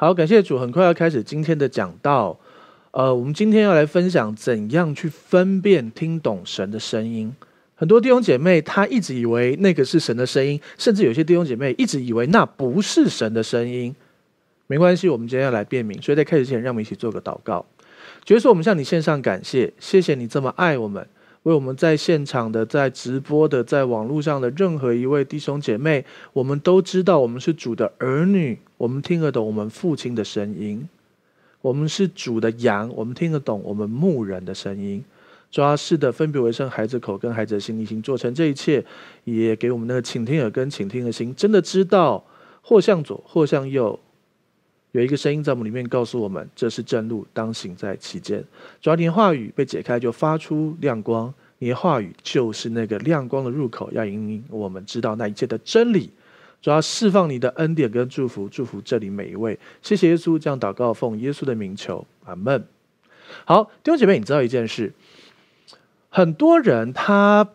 好，感谢主，很快要开始今天的讲道。呃，我们今天要来分享怎样去分辨、听懂神的声音。很多弟兄姐妹，他一直以为那个是神的声音，甚至有些弟兄姐妹一直以为那不是神的声音。没关系，我们今天要来辨明。所以在开始前，让我们一起做个祷告。主说：“我们向你献上感谢，谢谢你这么爱我们。”为我们在现场的、在直播的、在网络上的任何一位弟兄姐妹，我们都知道我们是主的儿女，我们听得懂我们父亲的声音；我们是主的羊，我们听得懂我们牧人的声音。主阿，是的，分别为生孩子口跟孩子心已经做成这一切，也给我们那个请听耳根，请听的心，真的知道或向左或向右。有一个声音在我们里面告诉我们：“这是正路，当行在其间。”主要，你的话语被解开，就发出亮光。你的话语就是那个亮光的入口，要引领我们知道那一切的真理。主要释放你的恩典跟祝福，祝福这里每一位。谢谢耶稣，这样祷告奉耶稣的名求，阿门。好，弟兄姐妹，你知道一件事：很多人他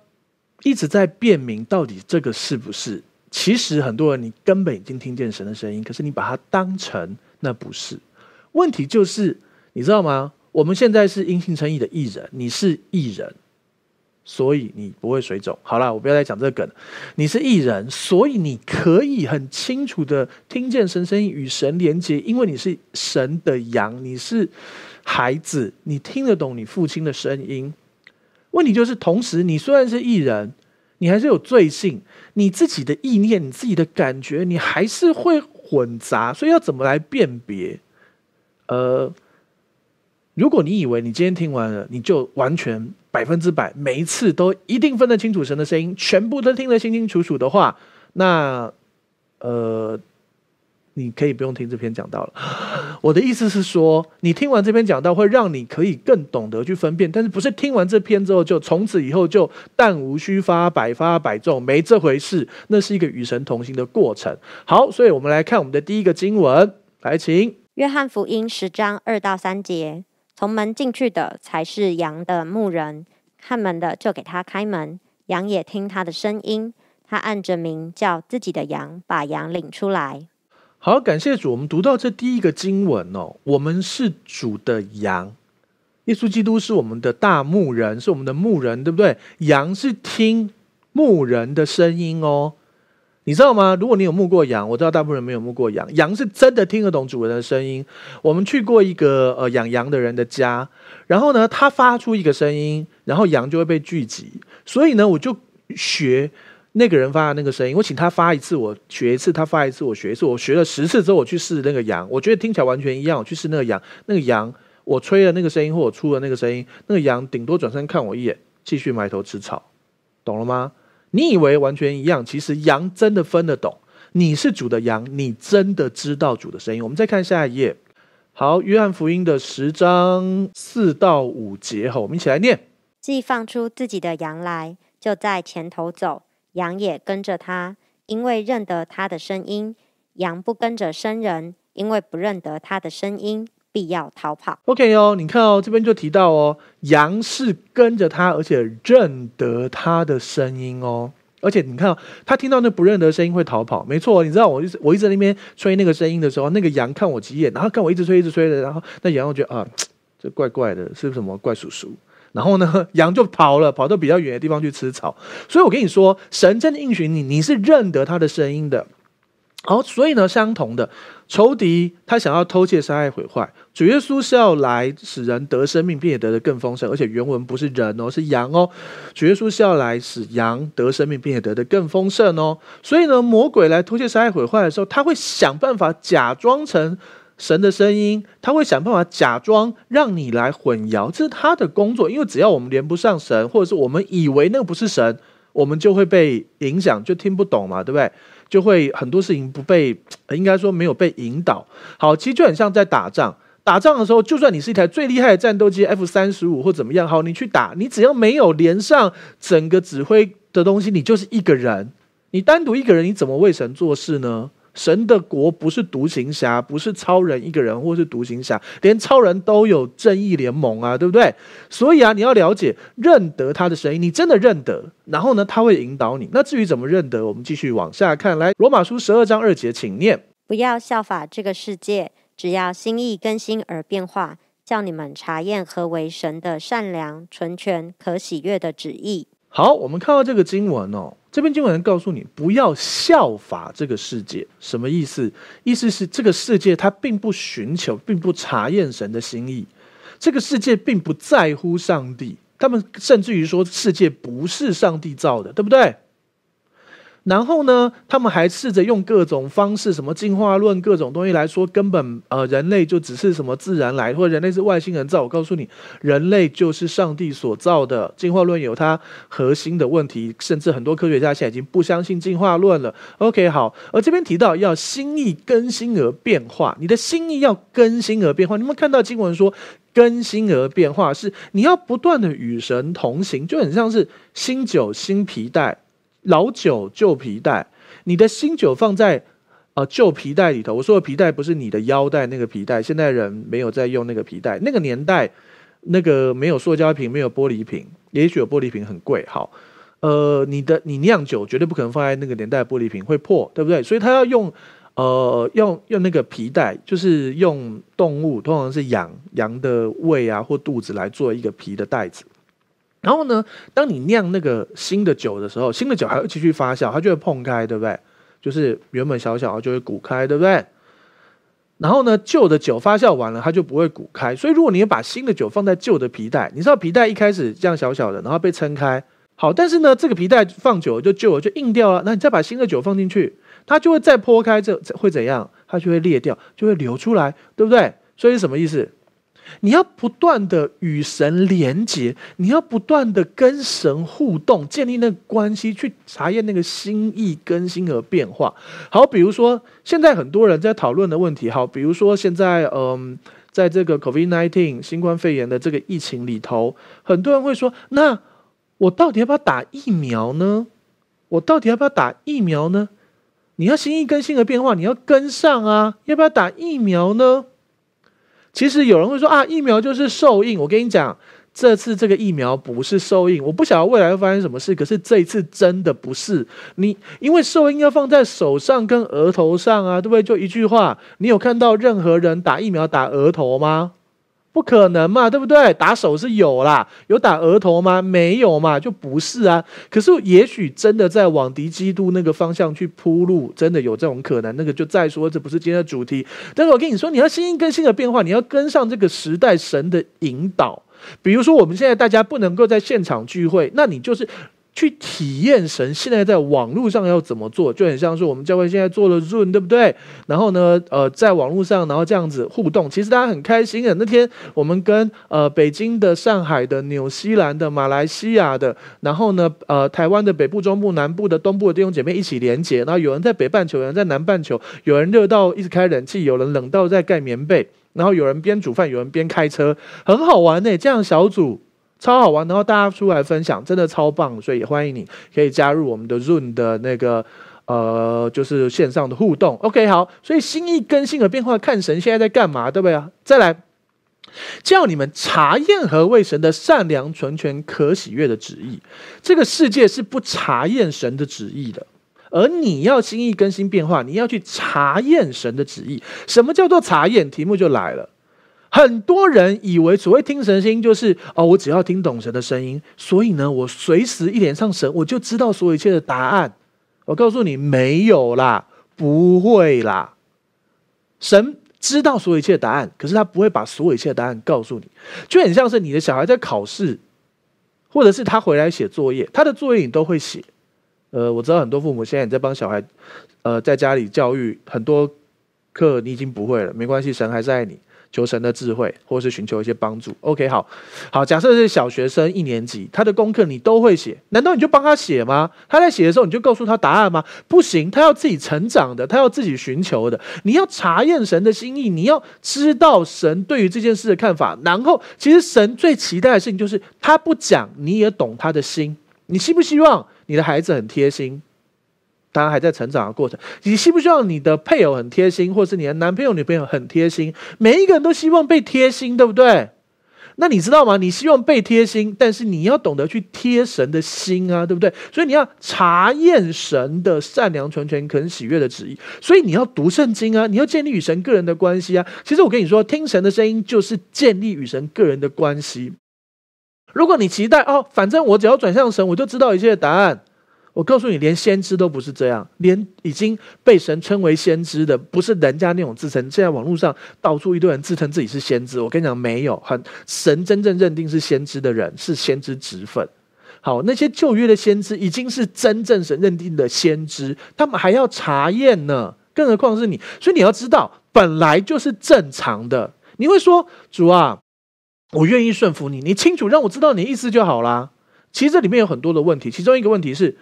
一直在辨明，到底这个是不是？其实很多人，你根本已经听见神的声音，可是你把它当成那不是。问题就是，你知道吗？我们现在是阴性称义的艺人，你是艺人，所以你不会水肿。好了，我不要再讲这个梗。你是艺人，所以你可以很清楚的听见神声音，与神连接，因为你是神的羊，你是孩子，你听得懂你父亲的声音。问题就是，同时你虽然是艺人。你还是有罪性，你自己的意念，你自己的感觉，你还是会混杂，所以要怎么来辨别？呃，如果你以为你今天听完了，你就完全百分之百，每一次都一定分得清楚神的声音，全部都听得清清楚楚的话，那，呃。你可以不用听这篇讲道了。我的意思是说，你听完这篇讲道，会让你可以更懂得去分辨。但是不是听完这篇之后就从此以后就弹无虚发、百发百中？没这回事。那是一个与神同行的过程。好，所以我们来看我们的第一个经文，来请《约翰福音》十章二到三节：从门进去的才是羊的牧人，看门的就给他开门，羊也听他的声音，他按着名叫自己的羊，把羊领出来。好，感谢主。我们读到这第一个经文哦，我们是主的羊，耶稣基督是我们的大牧人，是我们的牧人，对不对？羊是听牧人的声音哦，你知道吗？如果你有牧过羊，我知道大部分人没有牧过羊。羊是真的听得懂主人的声音。我们去过一个呃养羊的人的家，然后呢，他发出一个声音，然后羊就会被聚集。所以呢，我就学。那个人发的那个声音，我请他发一次，我学一次；他发一次，我学一次。我学了十次之后，我去试那个羊，我觉得听起来完全一样。我去试那个羊，那个羊，我吹了那个声音或我出了那个声音，那个羊顶多转身看我一眼，继续埋头吃草，懂了吗？你以为完全一样，其实羊真的分得懂。你是主的羊，你真的知道主的声音。我们再看下一页，好，约翰福音的十章四到五节，哈，我们一起来念：既放出自己的羊来，就在前头走。羊也跟着他，因为认得他的声音。羊不跟着生人，因为不认得他的声音，必要逃跑。OK 哦，你看哦，这边就提到哦，羊是跟着他，而且认得他的声音哦。而且你看哦，他听到那不认得声音会逃跑。没错，你知道我一直我一直在那边吹那个声音的时候，那个羊看我几眼，然后看我一直吹一直吹的，然后那羊我觉得啊，这怪怪的，是什么怪叔叔？然后呢，羊就跑了，跑到比较远的地方去吃草。所以我跟你说，神真的应许你，你是认得他的声音的。好，所以呢，相同的仇敌他想要偷窃、杀害、毁坏。主耶稣是要来使人得生命，并且得的更丰盛。而且原文不是人哦，是羊哦。主耶稣是要来使羊得生命，并且得的更丰盛哦。所以呢，魔鬼来偷窃、杀害、毁坏的时候，他会想办法假装成。神的声音，他会想办法假装让你来混淆，这是他的工作。因为只要我们连不上神，或者是我们以为那个不是神，我们就会被影响，就听不懂嘛，对不对？就会很多事情不被，应该说没有被引导。好，其实就很像在打仗。打仗的时候，就算你是一台最厉害的战斗机 F 三十五或怎么样，好，你去打，你只要没有连上整个指挥的东西，你就是一个人。你单独一个人，你怎么为神做事呢？神的国不是独行侠，不是超人一个人，或是独行侠，连超人都有正义联盟啊，对不对？所以啊，你要了解，认得他的声音，你真的认得，然后呢，他会引导你。那至于怎么认得，我们继续往下看。来，罗马书十二章二节，请念：不要效法这个世界，只要心意更新而变化，叫你们查验何为神的善良、纯全、可喜悦的旨意。好，我们看到这个经文哦。这边经文人告诉你，不要效法这个世界，什么意思？意思是这个世界它并不寻求，并不查验神的心意，这个世界并不在乎上帝，他们甚至于说世界不是上帝造的，对不对？然后呢，他们还试着用各种方式，什么进化论各种东西来说，根本呃人类就只是什么自然来，或人类是外星人造。我告诉你，人类就是上帝所造的。进化论有它核心的问题，甚至很多科学家现在已经不相信进化论了。OK，好。而这边提到要心意更新而变化，你的心意要更新而变化。你们看到经文说更新而变化，是你要不断的与神同行，就很像是新酒新皮带。老酒旧皮带，你的新酒放在呃旧皮带里头。我说的皮带不是你的腰带那个皮带，现代人没有在用那个皮带。那个年代，那个没有塑胶瓶，没有玻璃瓶，也许有玻璃瓶很贵。好，呃，你的你酿酒绝对不可能放在那个年代玻璃瓶会破，对不对？所以他要用呃用用那个皮带，就是用动物，通常是羊羊的胃啊或肚子来做一个皮的袋子。然后呢，当你酿那个新的酒的时候，新的酒还要继续发酵，它就会碰开，对不对？就是原本小小的就会鼓开，对不对？然后呢，旧的酒发酵完了，它就不会鼓开。所以如果你把新的酒放在旧的皮带，你知道皮带一开始这样小小的，然后被撑开，好，但是呢，这个皮带放久了就旧了，就硬掉了。那你再把新的酒放进去，它就会再泼开，这会怎样？它就会裂掉，就会流出来，对不对？所以什么意思？你要不断的与神连接，你要不断的跟神互动，建立那个关系，去查验那个心意更新和变化。好，比如说现在很多人在讨论的问题，好，比如说现在嗯，在这个 COVID-19 新冠肺炎的这个疫情里头，很多人会说：那我到底要不要打疫苗呢？我到底要不要打疫苗呢？你要心意更新和变化，你要跟上啊！要不要打疫苗呢？其实有人会说啊，疫苗就是受印。我跟你讲，这次这个疫苗不是受印。我不晓得未来会发生什么事，可是这一次真的不是你，因为受印要放在手上跟额头上啊，对不对？就一句话，你有看到任何人打疫苗打额头吗？不可能嘛，对不对？打手是有啦，有打额头吗？没有嘛，就不是啊。可是也许真的在往敌基督那个方向去铺路，真的有这种可能，那个就再说，这不是今天的主题。但是我跟你说，你要新心更新的变化，你要跟上这个时代神的引导。比如说，我们现在大家不能够在现场聚会，那你就是。去体验神，现在在网络上要怎么做，就很像是我们教会现在做了 Zoom，对不对？然后呢，呃，在网络上，然后这样子互动，其实大家很开心的。那天我们跟呃北京的、上海的、纽西兰的、马来西亚的，然后呢，呃，台湾的北部、中部、南部的、东部的弟兄姐妹一起连接，然后有人在北半球，有人在南半球，有人热到一直开冷气，有人冷到在盖棉被，然后有人边煮饭，有人边开车，很好玩呢。这样小组。超好玩，然后大家出来分享，真的超棒，所以也欢迎你可以加入我们的 Zoom 的那个，呃，就是线上的互动。OK，好，所以心意更新和变化，看神现在在干嘛，对不对啊？再来，叫你们查验何为神的善良、纯全、可喜悦的旨意。这个世界是不查验神的旨意的，而你要心意更新变化，你要去查验神的旨意。什么叫做查验？题目就来了。很多人以为所谓听神的声音，就是哦，我只要听懂神的声音，所以呢，我随时一连上神，我就知道所有一切的答案。我告诉你，没有啦，不会啦。神知道所有一切答案，可是他不会把所有一切答案告诉你。就很像是你的小孩在考试，或者是他回来写作业，他的作业你都会写。呃，我知道很多父母现在在帮小孩，呃，在家里教育很多课你已经不会了，没关系，神还是爱你。求神的智慧，或是寻求一些帮助。OK，好，好。假设是小学生一年级，他的功课你都会写，难道你就帮他写吗？他在写的时候你就告诉他答案吗？不行，他要自己成长的，他要自己寻求的。你要查验神的心意，你要知道神对于这件事的看法。然后，其实神最期待的事情就是他不讲，你也懂他的心。你希不希望你的孩子很贴心？当然还在成长的过程，你希不希望你的配偶很贴心，或是你的男朋友、女朋友很贴心？每一个人都希望被贴心，对不对？那你知道吗？你希望被贴心，但是你要懂得去贴神的心啊，对不对？所以你要查验神的善良、纯全、可能喜悦的旨意。所以你要读圣经啊，你要建立与神个人的关系啊。其实我跟你说，听神的声音就是建立与神个人的关系。如果你期待哦，反正我只要转向神，我就知道一切的答案。我告诉你，连先知都不是这样。连已经被神称为先知的，不是人家那种自称。现在网络上到处一堆人自称自己是先知，我跟你讲，没有。很神真正认定是先知的人，是先知职分。好，那些旧约的先知已经是真正神认定的先知，他们还要查验呢。更何况是你，所以你要知道，本来就是正常的。你会说：“主啊，我愿意顺服你，你清楚让我知道你意思就好啦。其实这里面有很多的问题，其中一个问题是。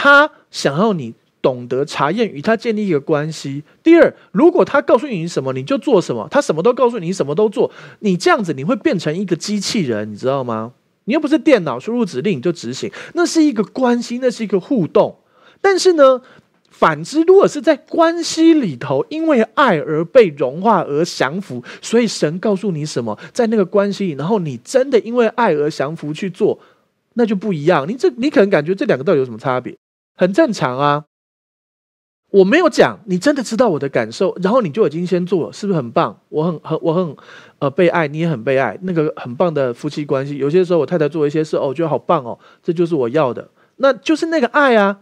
他想要你懂得查验，与他建立一个关系。第二，如果他告诉你什么，你就做什么。他什么都告诉你，什么都做。你这样子，你会变成一个机器人，你知道吗？你又不是电脑，输入指令就执行，那是一个关系，那是一个互动。但是呢，反之，如果是在关系里头，因为爱而被融化而降服，所以神告诉你什么，在那个关系，然后你真的因为爱而降服去做，那就不一样。你这，你可能感觉这两个到底有什么差别？很正常啊，我没有讲，你真的知道我的感受，然后你就已经先做了，是不是很棒？我很很我很呃被爱，你也很被爱，那个很棒的夫妻关系。有些时候我太太做一些事，哦，觉得好棒哦，这就是我要的，那就是那个爱啊。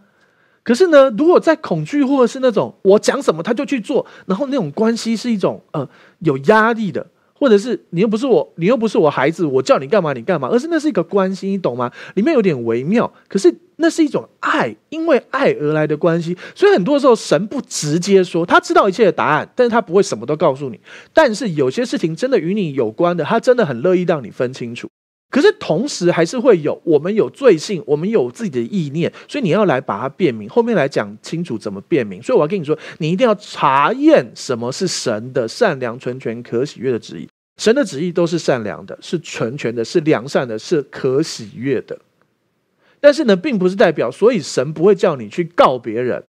可是呢，如果在恐惧或者是那种我讲什么他就去做，然后那种关系是一种呃有压力的。或者是你又不是我，你又不是我孩子，我叫你干嘛你干嘛？而是那是一个关心，你懂吗？里面有点微妙，可是那是一种爱，因为爱而来的关系。所以很多时候神不直接说，他知道一切的答案，但是他不会什么都告诉你。但是有些事情真的与你有关的，他真的很乐意让你分清楚。可是同时还是会有，我们有罪性，我们有自己的意念，所以你要来把它辨明，后面来讲清楚怎么辨明。所以我要跟你说，你一定要查验什么是神的善良、纯全、可喜悦的旨意。神的旨意都是善良的，是纯全的，是良善的，是可喜悦的。但是呢，并不是代表，所以神不会叫你去告别人。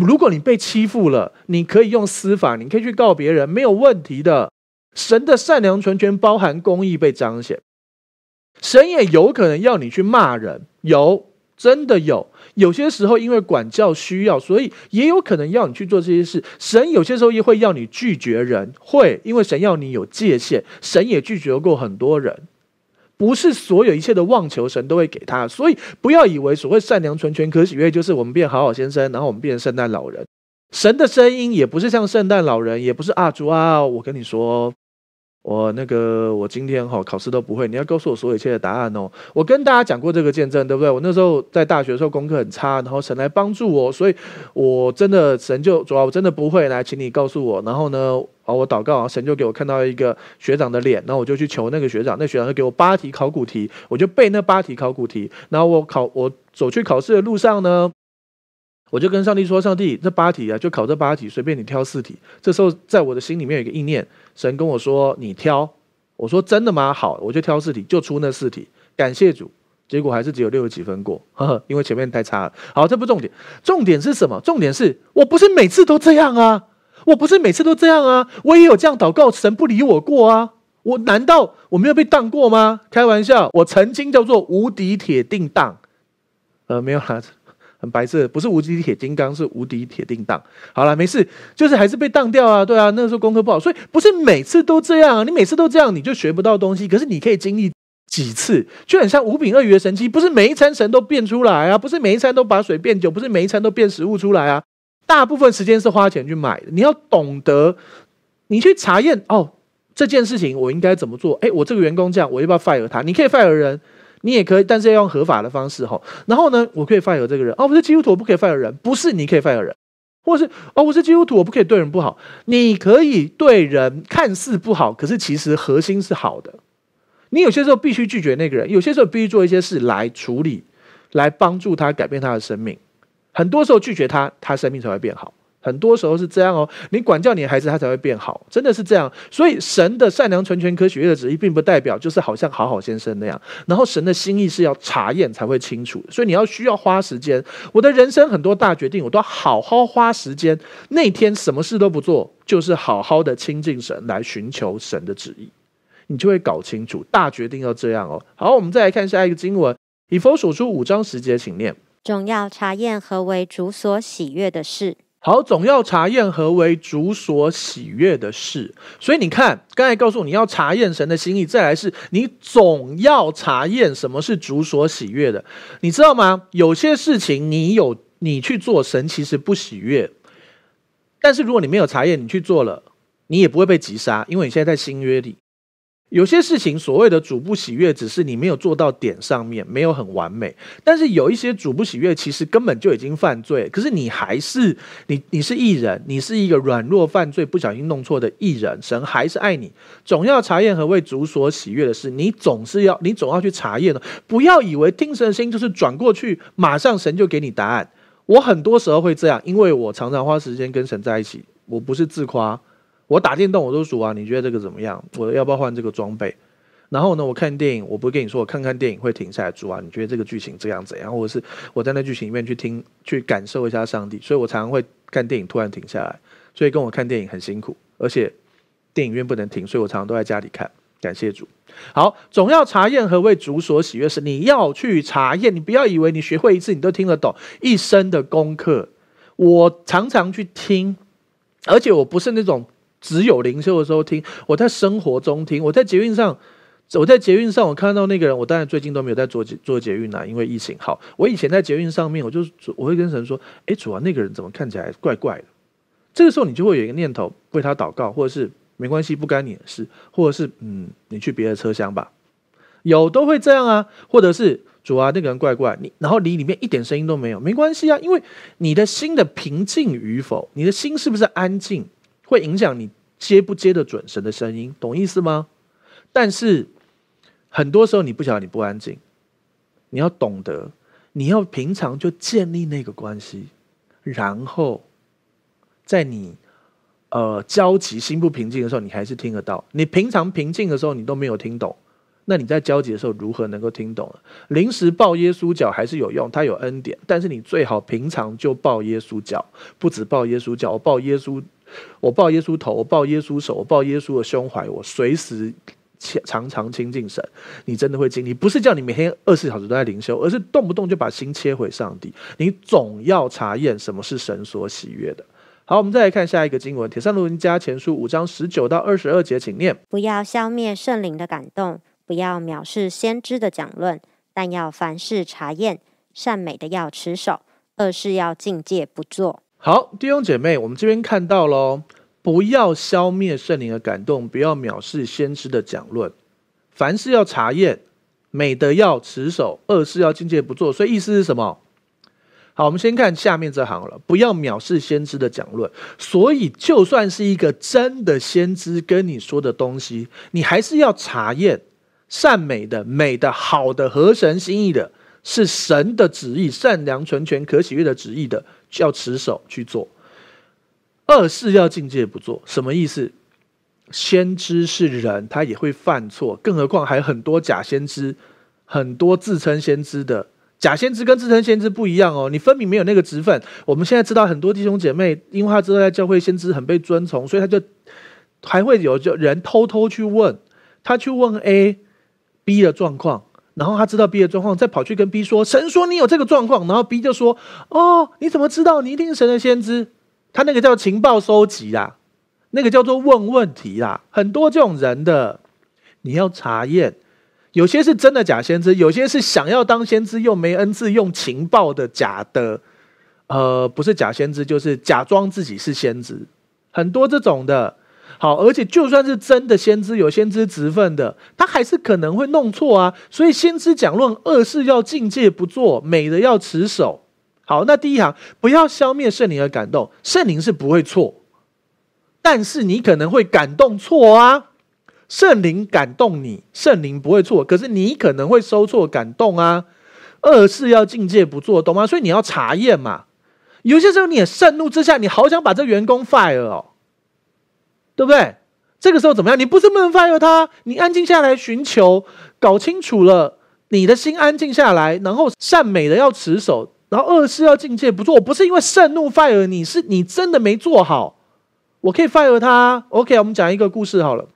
如果你被欺负了，你可以用司法，你可以去告别人，没有问题的。神的善良、纯全包含公义被彰显。神也有可能要你去骂人，有，真的有。有些时候因为管教需要，所以也有可能要你去做这些事。神有些时候也会要你拒绝人，会，因为神要你有界限。神也拒绝过很多人，不是所有一切的妄求神都会给他。所以不要以为所谓善良纯全可喜，悦，就是我们变好好先生，然后我们变成圣诞老人。神的声音也不是像圣诞老人，也不是啊主啊，我跟你说。我那个我今天哈考试都不会，你要告诉我所有一切的答案哦。我跟大家讲过这个见证，对不对？我那时候在大学的时候功课很差，然后神来帮助我，所以我真的神就主要我真的不会来，请你告诉我。然后呢，啊，我祷告啊，神就给我看到一个学长的脸，然后我就去求那个学长，那学长就给我八题考古题，我就背那八题考古题。然后我考，我走去考试的路上呢。我就跟上帝说：“上帝，这八题啊，就考这八题，随便你挑四题。”这时候在我的心里面有一个意念，神跟我说：“你挑。”我说：“真的吗？”好，我就挑四题，就出那四题。感谢主，结果还是只有六十几分过，呵呵，因为前面太差了。好，这不重点，重点是什么？重点是我不是每次都这样啊，我不是每次都这样啊，我也有这样祷告，神不理我过啊。我难道我没有被当过吗？开玩笑，我曾经叫做无敌铁定当，呃，没有了。白色不是无敌铁金刚，是无敌铁定当。好了，没事，就是还是被当掉啊。对啊，那个时候功课不好，所以不是每次都这样啊。你每次都这样，你就学不到东西。可是你可以经历几次，就很像五饼二鱼的神奇，不是每一餐神都变出来啊，不是每一餐都把水变酒，不是每一餐都变食物出来啊。大部分时间是花钱去买，你要懂得，你去查验哦，这件事情我应该怎么做？哎，我这个员工这样，我要不要 fire 他？你可以 fire 人。你也可以，但是要用合法的方式哈。然后呢，我可以犯有这个人哦，我是基督徒，我不可以犯有人，不是你可以犯有人，或是哦，我是基督徒，我不可以对人不好。你可以对人看似不好，可是其实核心是好的。你有些时候必须拒绝那个人，有些时候必须做一些事来处理，来帮助他改变他的生命。很多时候拒绝他，他生命才会变好。很多时候是这样哦，你管教你孩子，他才会变好，真的是这样。所以神的善良、纯全、科学的旨意，并不代表就是好像好好先生那样。然后神的心意是要查验才会清楚，所以你要需要花时间。我的人生很多大决定，我都要好好花时间。那天什么事都不做，就是好好的亲近神，来寻求神的旨意，你就会搞清楚大决定要这样哦。好，我们再来看下一个经文，《以佛所书》五章十节，请念：总要查验何为主所喜悦的事。好，总要查验何为主所喜悦的事。所以你看，刚才告诉你要查验神的心意，再来是你总要查验什么是主所喜悦的。你知道吗？有些事情你有你去做，神其实不喜悦。但是如果你没有查验，你去做了，你也不会被击杀，因为你现在在新约里。有些事情所谓的主不喜悦，只是你没有做到点上面，没有很完美。但是有一些主不喜悦，其实根本就已经犯罪。可是你还是你你是艺人，你是一个软弱犯罪、不小心弄错的艺人。神还是爱你，总要查验和为主所喜悦的事。你总是要你总要去查验的。不要以为听神的声音就是转过去，马上神就给你答案。我很多时候会这样，因为我常常花时间跟神在一起。我不是自夸。我打电动我都数啊，你觉得这个怎么样？我要不要换这个装备？然后呢，我看电影，我不跟你说，我看看电影会停下来数啊。你觉得这个剧情怎样怎样？或者是我在那剧情里面去听、去感受一下上帝？所以我常常会看电影突然停下来。所以跟我看电影很辛苦，而且电影院不能停，所以我常常都在家里看。感谢主。好，总要查验何为主所喜悦，是你要去查验。你不要以为你学会一次，你都听得懂一生的功课。我常常去听，而且我不是那种。只有灵修的时候听，我在生活中听，我在捷运上，我在捷运上，我看到那个人，我当然最近都没有在做捷捷运啊，因为疫情。好，我以前在捷运上面，我就我会跟神说，哎，主啊，那个人怎么看起来怪怪的？这个时候你就会有一个念头，为他祷告，或者是没关系，不干你的事，或者是嗯，你去别的车厢吧。有都会这样啊，或者是主啊，那个人怪怪，你然后你里面一点声音都没有，没关系啊，因为你的心的平静与否，你的心是不是安静，会影响你。接不接得准神的声音，懂意思吗？但是很多时候你不晓得你不安静，你要懂得，你要平常就建立那个关系，然后在你呃焦急心不平静的时候，你还是听得到。你平常平静的时候你都没有听懂，那你在焦急的时候如何能够听懂呢？临时抱耶稣脚还是有用，它有恩典，但是你最好平常就抱耶稣脚，不止抱耶稣脚，抱耶稣。我抱耶稣头，我抱耶稣手，我抱耶稣的胸怀，我随时清常常亲近神。你真的会经你不是叫你每天二十四小时都在灵修，而是动不动就把心切回上帝。你总要查验什么是神所喜悦的。好，我们再来看下一个经文，《铁扇卢加前书》五章十九到二十二节，请念：不要消灭圣灵的感动，不要藐视先知的讲论，但要凡事查验，善美的要持守，恶事要境界不做。好，弟兄姐妹，我们这边看到喽，不要消灭圣灵的感动，不要藐视先知的讲论，凡事要查验，美的要持守，恶事要境界不做。所以意思是什么？好，我们先看下面这行了，不要藐视先知的讲论。所以就算是一个真的先知跟你说的东西，你还是要查验善美的、美的、好的和神心意的，是神的旨意，善良、纯全、可喜悦的旨意的。要持守去做，二是要境界不做，什么意思？先知是人，他也会犯错，更何况还有很多假先知，很多自称先知的假先知跟自称先知不一样哦，你分明没有那个职分。我们现在知道很多弟兄姐妹，因为他知道在教会先知很被尊崇，所以他就还会有就人偷偷去问他去问 A、B 的状况。然后他知道 B 的状况，再跑去跟 B 说：“神说你有这个状况。”然后 B 就说：“哦，你怎么知道？你一定是神的先知。”他那个叫情报收集啦，那个叫做问问题啦。很多这种人的，你要查验，有些是真的假先知，有些是想要当先知又没恩赐、用情报的假的。呃，不是假先知，就是假装自己是先知。很多这种的。好，而且就算是真的先知有先知职分的，他还是可能会弄错啊。所以先知讲论恶事要境界不做，美的要持守。好，那第一行不要消灭圣灵的感动，圣灵是不会错，但是你可能会感动错啊。圣灵感动你，圣灵不会错，可是你可能会收错感动啊。恶事要境界不做，懂吗？所以你要查验嘛。有些时候你也盛怒之下，你好想把这员工 fire 哦。对不对？这个时候怎么样？你不是不能 fire 他，你安静下来，寻求，搞清楚了，你的心安静下来，然后善美的要持守，然后恶事要境界不做。我不是因为盛怒 fire 你，是你真的没做好。我可以 fire 他。OK，我们讲一个故事好了。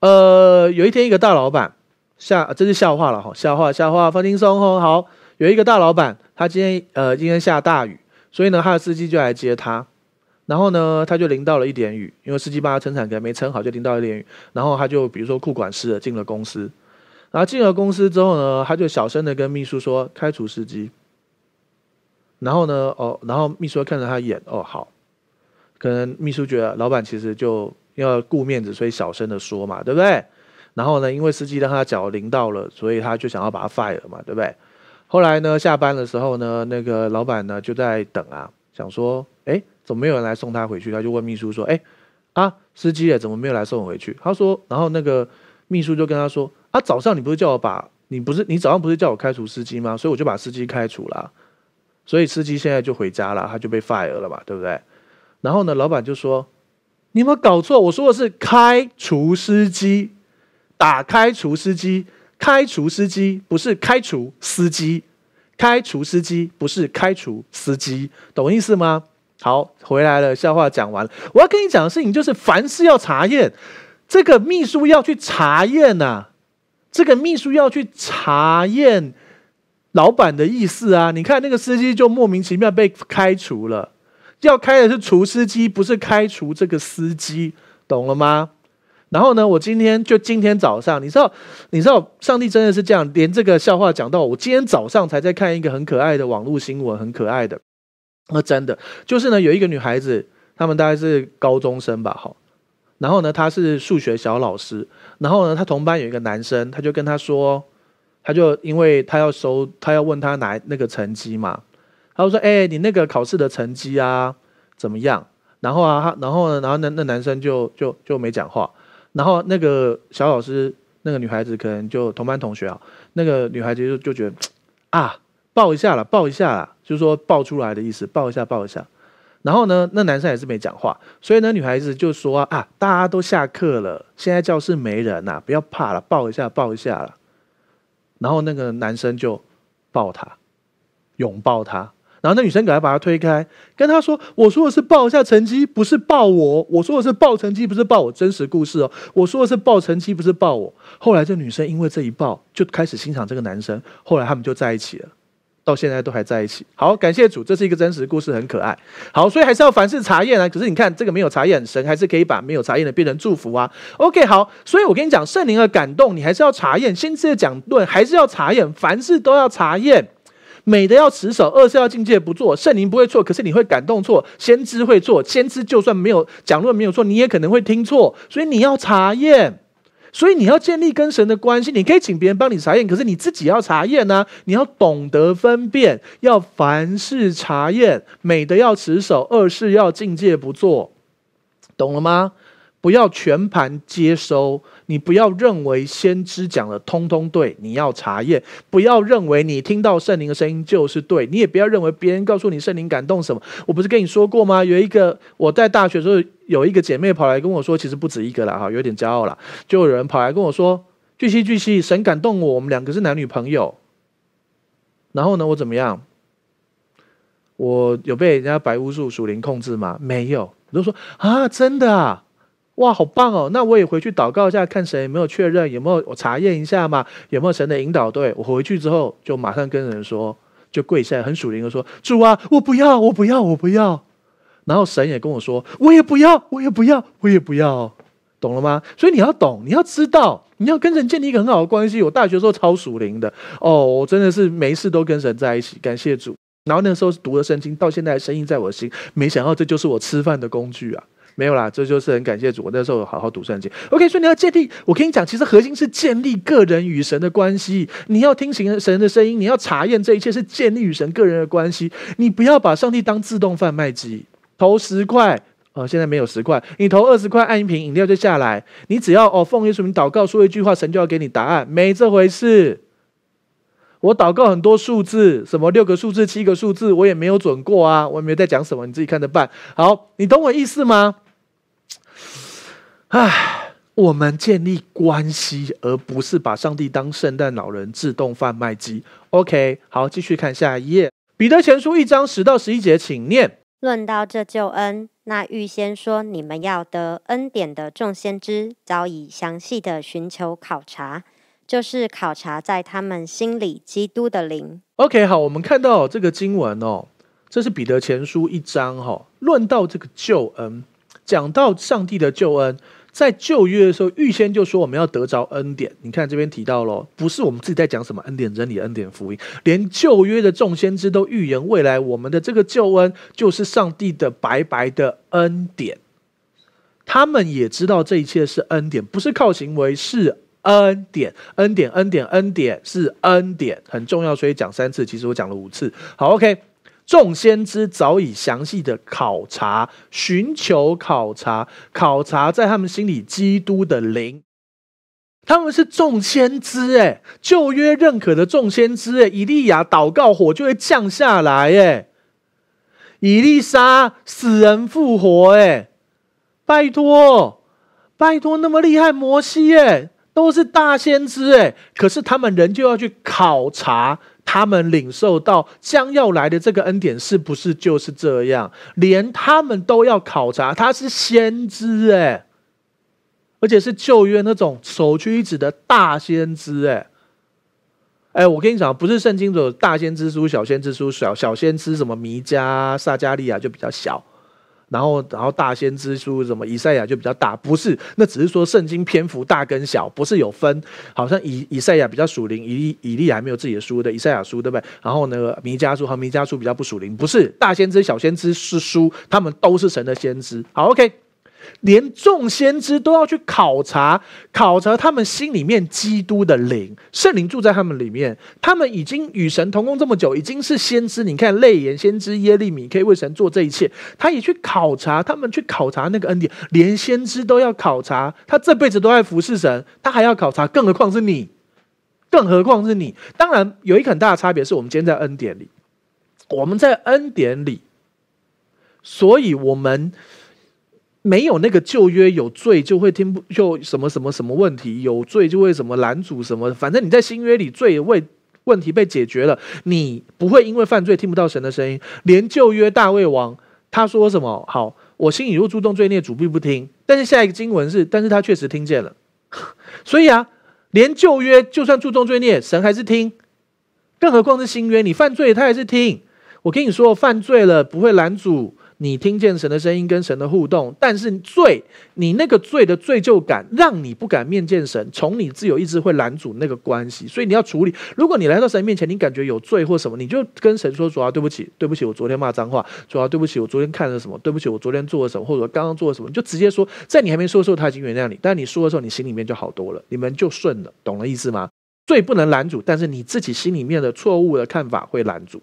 呃，有一天一个大老板，下这是笑话了哈，笑话，笑话，放轻松哦。好，有一个大老板，他今天呃，今天下大雨，所以呢，他的司机就来接他。然后呢，他就淋到了一点雨，因为司机把撑伞可能没撑好，就淋到一点雨。然后他就比如说库管师进了公司，然后进了公司之后呢，他就小声的跟秘书说开除司机。然后呢，哦，然后秘书看着他眼，哦好。可能秘书觉得老板其实就要顾面子，所以小声的说嘛，对不对？然后呢，因为司机让他脚淋到了，所以他就想要把他 fire 嘛，对不对？后来呢，下班的时候呢，那个老板呢就在等啊，想说，哎。怎么没有人来送他回去？他就问秘书说：“哎，啊，司机耶，怎么没有来送我回去？”他说，然后那个秘书就跟他说：“啊，早上你不是叫我把，你不是你早上不是叫我开除司机吗？所以我就把司机开除了，所以司机现在就回家了，他就被 fire 了嘛，对不对？然后呢，老板就说：‘你有没有搞错？我说的是开除司机，打开除司机，开除司机，不是开除司机，开除司机不是开除司机，懂意思吗？’”好，回来了，笑话讲完了。我要跟你讲的事情就是，凡事要查验。这个秘书要去查验呐，这个秘书要去查验老板的意思啊。你看那个司机就莫名其妙被开除了，要开的是厨师机，不是开除这个司机，懂了吗？然后呢，我今天就今天早上，你知道，你知道，上帝真的是这样。连这个笑话讲到，我今天早上才在看一个很可爱的网络新闻，很可爱的。那真的就是呢，有一个女孩子，他们大概是高中生吧，哈。然后呢，她是数学小老师，然后呢，她同班有一个男生，他就跟她说，他就因为他要收，他要问他哪那个成绩嘛，他就说，哎，你那个考试的成绩啊怎么样？然后啊，他然后呢，然后那那男生就就就没讲话，然后那个小老师，那个女孩子可能就同班同学啊，那个女孩子就就觉得啊，抱一下了，抱一下了。就是说抱出来的意思，抱一下，抱一下。然后呢，那男生也是没讲话，所以呢，女孩子就说啊，大家都下课了，现在教室没人呐，不要怕了，抱一下，抱一下了。然后那个男生就抱她，拥抱她。然后那女生赶快把她推开，跟她说：“我说的是抱一下成绩，不是抱我。我说的是抱成绩，不是抱我。”真实故事哦，我说的是抱成绩，不是抱我。后来这女生因为这一抱，就开始欣赏这个男生，后来他们就在一起了。到现在都还在一起，好，感谢主，这是一个真实故事，很可爱。好，所以还是要凡事查验啊。可是你看这个没有查验，神还是可以把没有查验的变成祝福啊。OK，好，所以我跟你讲，圣灵的感动你还是要查验，先知的讲论还是要查验，凡事都要查验。美的要持守，恶是要境界不做，圣灵不会错，可是你会感动错，先知会错，先知就算没有讲论没有错，你也可能会听错，所以你要查验。所以你要建立跟神的关系，你可以请别人帮你查验，可是你自己要查验呢。你要懂得分辨，要凡事查验，美的要持守，恶事要境界不做，懂了吗？不要全盘接收，你不要认为先知讲的通通对，你要查验；不要认为你听到圣灵的声音就是对，你也不要认为别人告诉你圣灵感动什么。我不是跟你说过吗？有一个我在大学时候有一个姐妹跑来跟我说，其实不止一个了哈，有点骄傲了，就有人跑来跟我说：“巨蜥巨蜥，神感动我，我们两个是男女朋友。”然后呢，我怎么样？我有被人家白巫术属灵控制吗？没有。都说啊，真的啊。哇，好棒哦！那我也回去祷告一下，看谁没有确认，有没有我查验一下嘛？有没有神的引导？对，我回去之后就马上跟人说，就跪下来很属灵的说：“主啊，我不要，我不要，我不要。”然后神也跟我说：“我也不要，我也不要，我也不要。”懂了吗？所以你要懂，你要知道，你要跟神建立一个很好的关系。我大学时候超属灵的哦，我真的是没事都跟神在一起，感谢主。然后那时候读的圣经，到现在声音在我心。没想到这就是我吃饭的工具啊！没有啦，这就是很感谢主。我那时候好好读圣经。OK，所以你要建立，我跟你讲，其实核心是建立个人与神的关系。你要听从神的声音，你要查验这一切，是建立与神个人的关系。你不要把上帝当自动贩卖机，投十块，呃，现在没有十块，你投二十块，按一瓶饮料就下来。你只要哦，奉耶稣名祷告，说一句话，神就要给你答案？没这回事。我祷告很多数字，什么六个数字、七个数字，我也没有准过啊。我也没在讲什么，你自己看着办。好，你懂我意思吗？唉，我们建立关系，而不是把上帝当圣诞老人自动贩卖机。OK，好，继续看下一页，《彼得前书》一章十到十一节，请念。论到这救恩，那预先说你们要得恩典的众先知，早已详细的寻求考察，就是考察在他们心里基督的灵。OK，好，我们看到这个经文哦，这是《彼得前书》一章哈。论到这个救恩，讲到上帝的救恩。在旧约的时候，预先就说我们要得着恩典。你看这边提到了，不是我们自己在讲什么恩典、真理、恩典、福音，连旧约的众先知都预言未来我们的这个救恩就是上帝的白白的恩典。他们也知道这一切是恩典，不是靠行为，是恩典，恩典，恩典，恩典是恩典，很重要，所以讲三次，其实我讲了五次。好，OK。众先知早已详细的考察、寻求考察、考察，在他们心里，基督的灵，他们是众先知哎，旧约认可的众先知哎，以利亚祷告火就会降下来哎，以利沙死人复活哎，拜托拜托那么厉害，摩西哎都是大先知哎，可是他们仍旧要去考察。他们领受到将要来的这个恩典，是不是就是这样？连他们都要考察，他是先知，哎，而且是旧约那种首屈一指的大先知，哎，哎，我跟你讲，不是圣经中有大先知书、小先知书，小小先知什么弥迦、撒加利亚就比较小。然后，然后大先知书什么以赛亚就比较大，不是，那只是说圣经篇幅大跟小，不是有分，好像以以赛亚比较属灵，以以利还没有自己的书的，以赛亚书对不对？然后呢，弥迦书和弥迦书比较不属灵，不是大先知、小先知是书，他们都是神的先知，好，OK。连众先知都要去考察，考察他们心里面基督的灵，圣灵住在他们里面。他们已经与神同工这么久，已经是先知。你看，泪眼先知耶利米可以为神做这一切，他也去考察，他们去考察那个恩典。连先知都要考察，他这辈子都在服侍神，他还要考察，更何况是你？更何况是你？当然，有一个很大的差别是，我们今天在恩典里，我们在恩典里，所以我们。没有那个旧约有罪就会听不就什么什么什么问题有罪就会什么拦阻什么反正你在新约里罪未问题被解决了你不会因为犯罪听不到神的声音连旧约大卫王他说什么好我心里若注重罪孽主必不听但是下一个经文是但是他确实听见了 所以啊连旧约就算注重罪孽神还是听更何况是新约你犯罪他还是听我跟你说犯罪了不会拦阻。你听见神的声音，跟神的互动，但是罪，你那个罪的罪疚感，让你不敢面见神，从你自由意志会拦阻那个关系，所以你要处理。如果你来到神面前，你感觉有罪或什么，你就跟神说主啊，对不起，对不起，我昨天骂脏话，主啊，对不起，我昨天看了什么，对不起，我昨天做了什么，或者刚刚做了什么，你就直接说，在你还没说的时候，他已经原谅你，但你说的时候，你心里面就好多了，你们就顺了，懂了意思吗？罪不能拦阻，但是你自己心里面的错误的看法会拦阻。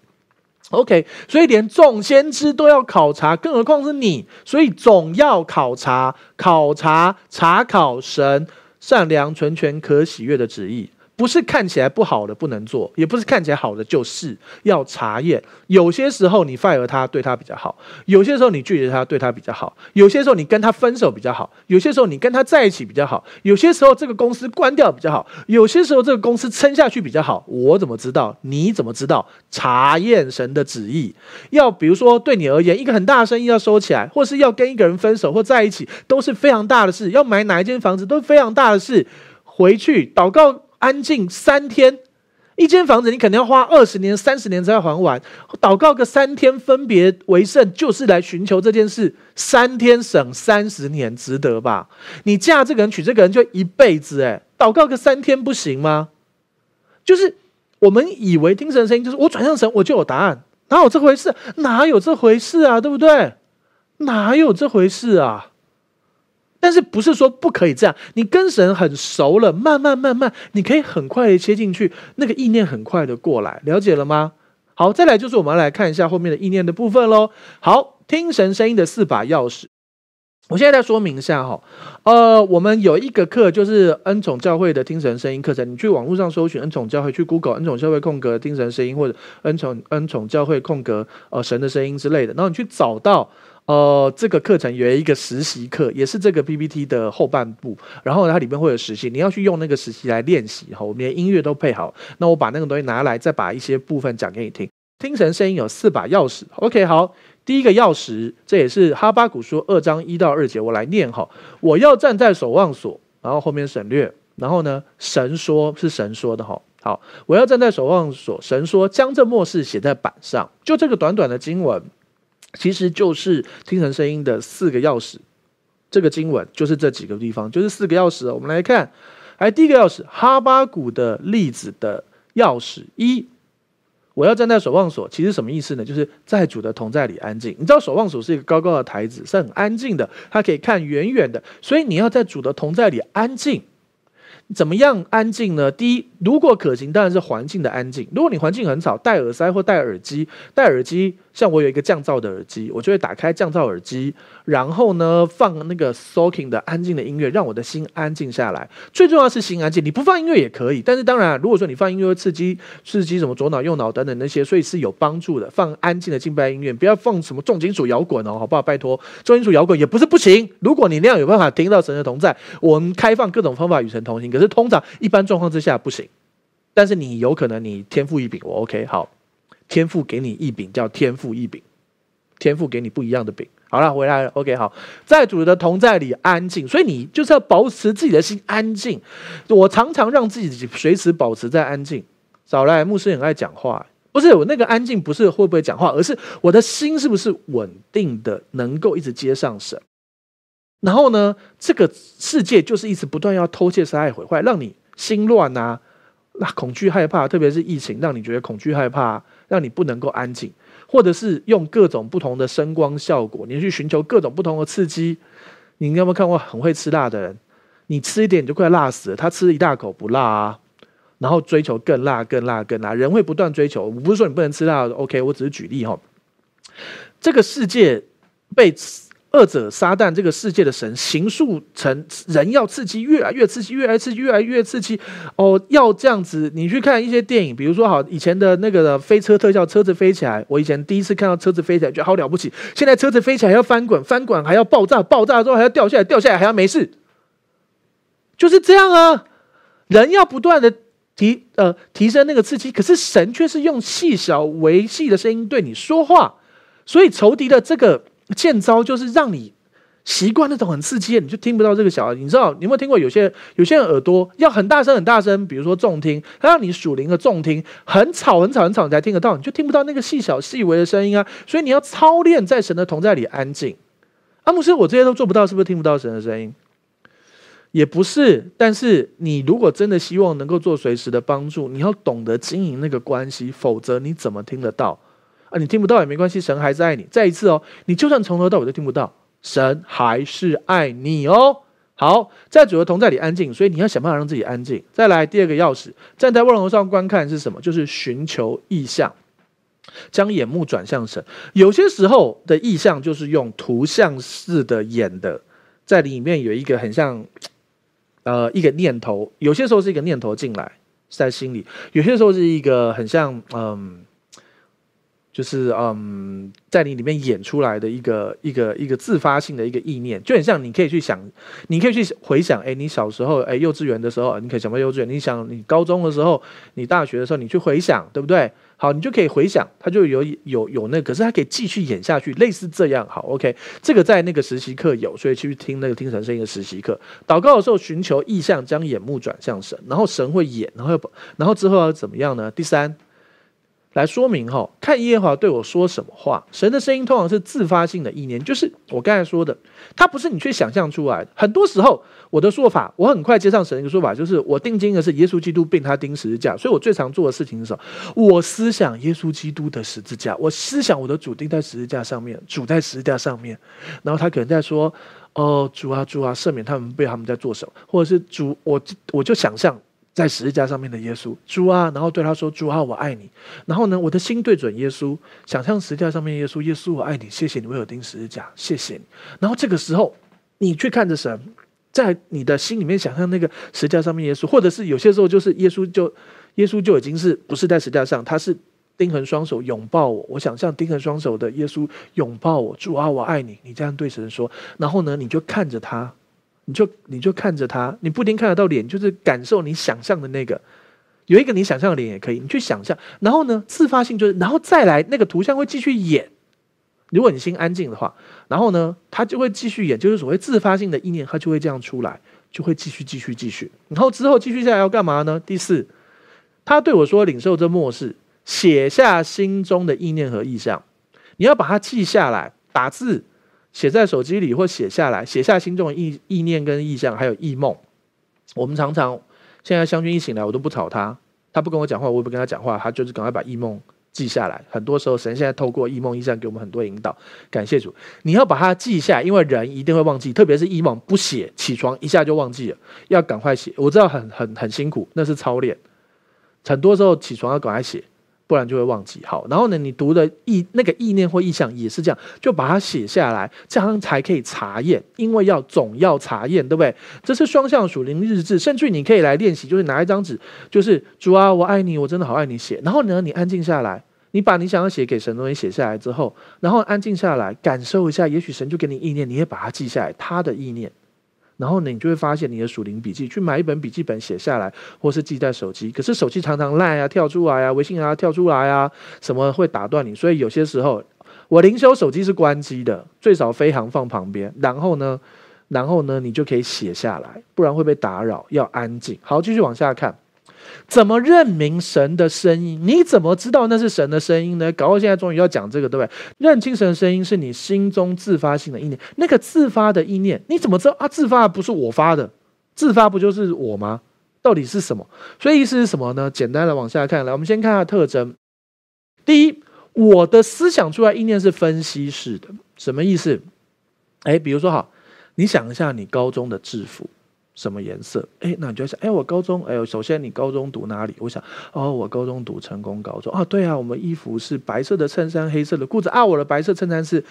O.K.，所以连众先知都要考察，更何况是你，所以总要考察、考察、查考神善良、纯全、可喜悦的旨意。不是看起来不好的不能做，也不是看起来好的就是要查验。有些时候你反而他对他比较好，有些时候你拒绝他对他比较好，有些时候你跟他分手比较好，有些时候你跟他在一起比较好，有些时候这个公司关掉比较好，有些时候这个公司撑下去比较好。我怎么知道？你怎么知道？查验神的旨意。要比如说对你而言，一个很大的生意要收起来，或是要跟一个人分手或在一起，都是非常大的事。要买哪一间房子都是非常大的事。回去祷告。安静三天，一间房子你肯定要花二十年、三十年才还完。祷告个三天，分别为圣，就是来寻求这件事。三天省三十年，值得吧？你嫁这个人，娶这个人就一辈子。哎，祷告个三天不行吗？就是我们以为听神的声音，就是我转向神，我就有答案。哪有这回事？哪有这回事啊？对不对？哪有这回事啊？但是不是说不可以这样？你跟神很熟了，慢慢慢慢，你可以很快的切进去，那个意念很快的过来，了解了吗？好，再来就是我们来看一下后面的意念的部分喽。好，听神声音的四把钥匙，我现在再说明一下哈。呃，我们有一个课就是恩宠教会的听神声音课程，你去网络上搜寻恩宠教会，去 Google 恩宠教会空格听神声音，或者恩宠恩宠教会空格呃神的声音之类的，然后你去找到。呃，这个课程有一个实习课，也是这个 PPT 的后半部，然后它里面会有实习，你要去用那个实习来练习哈。我们的音乐都配好，那我把那个东西拿来，再把一些部分讲给你听。听神声音有四把钥匙，OK，好，第一个钥匙，这也是哈巴谷书二章一到二节，我来念哈，我要站在守望所，然后后面省略，然后呢，神说是神说的哈，好，我要站在守望所，神说将这末世写在板上，就这个短短的经文。其实就是听成声音的四个钥匙，这个经文就是这几个地方，就是四个钥匙。我们来看，哎，第一个钥匙，哈巴谷的例子的钥匙一，我要站在守望所，其实什么意思呢？就是在主的同在里安静。你知道守望所是一个高高的台子，是很安静的，它可以看远远的，所以你要在主的同在里安静。怎么样安静呢？第一。如果可行，当然是环境的安静。如果你环境很吵，戴耳塞或戴耳机。戴耳机，像我有一个降噪的耳机，我就会打开降噪耳机，然后呢放那个 soaking 的安静的音乐，让我的心安静下来。最重要是心安静，你不放音乐也可以。但是当然，如果说你放音乐会刺激刺激什么左脑右脑等等那些，所以是有帮助的。放安静的静拜音乐，不要放什么重金属摇滚哦，好不好？拜托，重金属摇滚也不是不行。如果你那样有办法听到神的同在，我们开放各种方法与神同行。可是通常一般状况之下不行。但是你有可能你天赋异禀，我 OK 好，天赋给你异禀叫天赋异禀，天赋给你不一样的饼。好了，回来了，OK 好，在主的同在里安静，所以你就是要保持自己的心安静。我常常让自己随时保持在安静。早来牧师很爱讲话，不是我那个安静不是会不会讲话，而是我的心是不是稳定的，能够一直接上神。然后呢，这个世界就是一直不断要偷窃、杀害、毁坏，让你心乱啊。那恐惧害怕，特别是疫情，让你觉得恐惧害怕，让你不能够安静，或者是用各种不同的声光效果，你去寻求各种不同的刺激。你有没有看过很会吃辣的人？你吃一点你就快辣死了，他吃一大口不辣啊，然后追求更辣、更辣、更辣。人会不断追求，不是说你不能吃辣，OK？我只是举例哈。这个世界被。二者，撒旦这个世界的神，形塑成人要刺激，越来越刺激，越来越刺激，越来越刺激。哦，要这样子。你去看一些电影，比如说好，以前的那个飞车特效，车子飞起来。我以前第一次看到车子飞起来，觉得好了不起。现在车子飞起来要翻滚，翻滚还要爆炸，爆炸之后还要掉下来，掉下来还要没事。就是这样啊。人要不断的提呃提升那个刺激，可是神却是用细小微细的声音对你说话，所以仇敌的这个。见招就是让你习惯那种很刺激，你就听不到这个小。你知道你有没有听过？有些有些人耳朵要很大声很大声，比如说重听，他让你属灵和重听，很吵很吵很吵，你才听得到，你就听不到那个细小细微的声音啊。所以你要操练在神的同在里安静。阿姆斯，我这些都做不到，是不是听不到神的声音？也不是，但是你如果真的希望能够做随时的帮助，你要懂得经营那个关系，否则你怎么听得到？啊，你听不到也没关系，神还是爱你。再一次哦，你就算从头到尾都听不到，神还是爱你哦。好，在主的同在里安静，所以你要想办法让自己安静。再来第二个钥匙，站在望楼上观看是什么？就是寻求意象，将眼目转向神。有些时候的意象就是用图像式的眼的，在里面有一个很像，呃，一个念头。有些时候是一个念头进来，在心里；有些时候是一个很像，嗯。就是嗯，在你里面演出来的一个一个一个自发性的一个意念，就很像你可以去想，你可以去回想，哎，你小时候，哎，幼稚园的时候，你可以想到幼稚园；，你想你高中的时候，你大学的时候，你去回想，对不对？好，你就可以回想，他就有有有那，可是他可以继续演下去，类似这样。好，OK，这个在那个实习课有，所以去听那个听神声音的实习课。祷告的时候，寻求意向，将眼目转向神，然后神会演，然后不，然后之后要怎么样呢？第三。来说明哈，看耶和华对我说什么话。神的声音通常是自发性的意念，就是我刚才说的，它不是你去想象出来的。很多时候，我的说法，我很快接上神一个说法，就是我定金的是耶稣基督被他钉十字架。所以我最常做的事情是什么？我思想耶稣基督的十字架，我思想我的主钉在十字架上面，主在十字架上面，然后他可能在说：“哦，主啊，主啊，赦免他们，不，他们在做什么？”或者是主，我我就想象。在十字架上面的耶稣，主啊，然后对他说：“主啊，我爱你。”然后呢，我的心对准耶稣，想象十字架上面耶稣，耶稣我爱你，谢谢你为我钉十字架，谢谢你。然后这个时候，你去看着神，在你的心里面想象那个十字架上面耶稣，或者是有些时候就是耶稣就耶稣就已经是不是在十字架上，他是钉痕双手拥抱我，我想象钉痕双手的耶稣拥抱我，主啊，我爱你，你这样对神说，然后呢，你就看着他。你就你就看着他，你不一定看得到脸，就是感受你想象的那个，有一个你想象的脸也可以。你去想象，然后呢，自发性就是，然后再来那个图像会继续演。如果你心安静的话，然后呢，它就会继续演，就是所谓自发性的意念，它就会这样出来，就会继续继续继续。然后之后继续下来要干嘛呢？第四，他对我说：“领受这末世，写下心中的意念和意向，你要把它记下来，打字。”写在手机里或写下来，写下心中的意意念跟意象，还有意梦。我们常常现在湘军一醒来，我都不吵他，他不跟我讲话，我也不跟他讲话，他就是赶快把意梦记下来。很多时候，神现在透过意梦、意象给我们很多引导，感谢主。你要把它记下，因为人一定会忘记，特别是意梦不写，起床一下就忘记了，要赶快写。我知道很很很辛苦，那是操练。很多时候起床要赶快写。不然就会忘记。好，然后呢，你读的意那个意念或意象也是这样，就把它写下来，这样才可以查验，因为要总要查验，对不对？这是双向属灵日志，甚至你可以来练习，就是拿一张纸，就是主啊，我爱你，我真的好爱你，写。然后呢，你安静下来，你把你想要写给神的东西写下来之后，然后安静下来，感受一下，也许神就给你意念，你也把它记下来，他的意念。然后呢，你就会发现你的署名笔记，去买一本笔记本写下来，或是记在手机。可是手机常常烂啊，跳出来啊，微信啊跳出来啊，什么会打断你？所以有些时候，我灵修手机是关机的，最少飞行放旁边。然后呢，然后呢，你就可以写下来，不然会被打扰，要安静。好，继续往下看。怎么认明神的声音？你怎么知道那是神的声音呢？搞到现在终于要讲这个，对不对？认清神的声音是你心中自发性的意念。那个自发的意念，你怎么知道啊？自发不是我发的，自发不就是我吗？到底是什么？所以意思是什么呢？简单的往下看，来，我们先看下特征。第一，我的思想出来意念是分析式的，什么意思？哎，比如说哈，你想一下你高中的制服。什么颜色？哎，那你就想，哎，我高中，哎呦，首先你高中读哪里？我想，哦，我高中读成功高中啊，对啊，我们衣服是白色的衬衫，黑色的裤子啊，我的白色衬衫是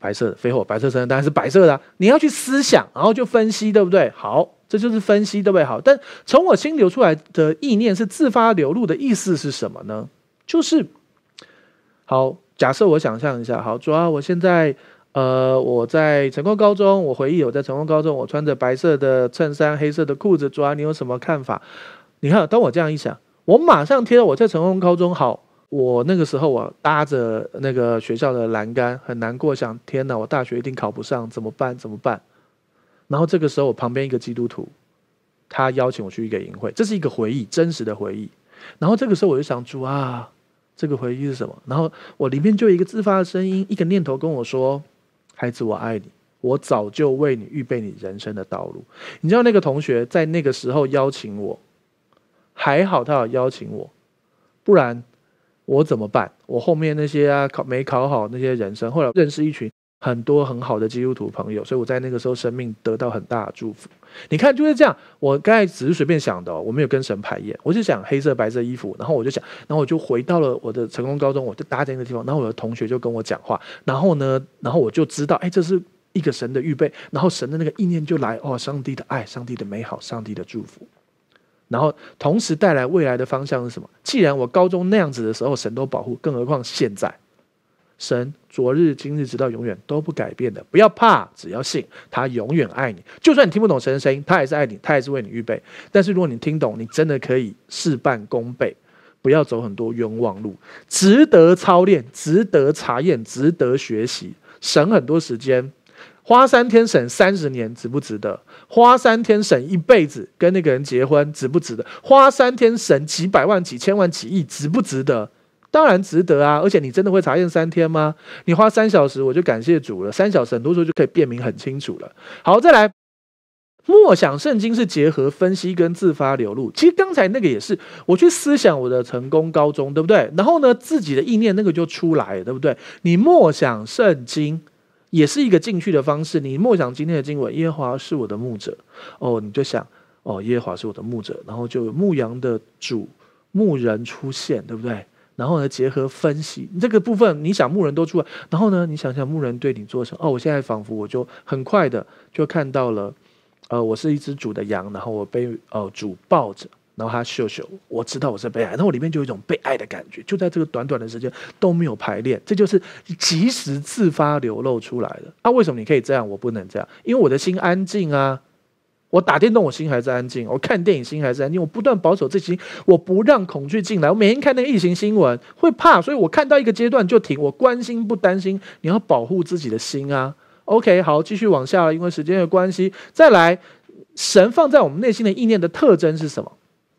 白色的，非我白色衬衫当然是白色的。你要去思想，然后就分析，对不对？好，这就是分析，对不对？好，但从我心流出来的意念是自发流露的意思是什么呢？就是好，假设我想象一下，好，主要我现在。呃，我在成功高中，我回忆我在成功高中，我穿着白色的衬衫，黑色的裤子。抓，你有什么看法？你看，当我这样一想，我马上贴到我在成功高中。好，我那个时候我搭着那个学校的栏杆，很难过，想天哪，我大学一定考不上，怎么办？怎么办？然后这个时候，我旁边一个基督徒，他邀请我去一个营会，这是一个回忆，真实的回忆。然后这个时候我就想，主啊，这个回忆是什么？然后我里面就有一个自发的声音，一个念头跟我说。孩子，我爱你。我早就为你预备你人生的道路。你知道那个同学在那个时候邀请我，还好他有邀请我，不然我怎么办？我后面那些啊考没考好那些人生，后来认识一群很多很好的基督徒朋友，所以我在那个时候生命得到很大的祝福。你看就是这样，我刚才只是随便想的，我没有跟神排演，我就想黑色白色衣服，然后我就想，然后我就回到了我的成功高中，我就搭在那个地方，然后我的同学就跟我讲话，然后呢，然后我就知道，哎，这是一个神的预备，然后神的那个意念就来，哦，上帝的爱，上帝的美好，上帝的祝福，然后同时带来未来的方向是什么？既然我高中那样子的时候神都保护，更何况现在。神，昨日、今日，直到永远都不改变的，不要怕，只要信，他永远爱你。就算你听不懂神的声音，他还是爱你，他也是为你预备。但是如果你听懂，你真的可以事半功倍，不要走很多冤枉路，值得操练，值得查验，值得学习。省很多时间，花三天省三十年，值不值得？花三天省一辈子跟那个人结婚，值不值得？花三天省几百万、几千万、几亿，值不值得？当然值得啊！而且你真的会查验三天吗？你花三小时，我就感谢主了。三小时很多时候就可以辨明很清楚了。好，再来，默想圣经是结合分析跟自发流露。其实刚才那个也是，我去思想我的成功高中，对不对？然后呢，自己的意念那个就出来，对不对？你默想圣经也是一个进去的方式。你默想今天的经文，耶和华是我的牧者。哦，你就想，哦，耶和华是我的牧者，然后就牧羊的主牧人出现，对不对？然后呢？结合分析这个部分，你想牧人都出来，然后呢？你想想牧人对你做什么？哦，我现在仿佛我就很快的就看到了，呃，我是一只主的羊，然后我被呃主抱着，然后他秀秀，我知道我是被爱，然后我里面就有一种被爱的感觉，就在这个短短的时间都没有排练，这就是及时自发流露出来的。啊，为什么你可以这样，我不能这样？因为我的心安静啊。我打电动，我心还在安静；我看电影，心还在安静。我不断保守自己，我不让恐惧进来。我每天看那个疫情新闻会怕，所以我看到一个阶段就停。我关心不担心？你要保护自己的心啊。OK，好，继续往下，因为时间的关系，再来，神放在我们内心的意念的特征是什么？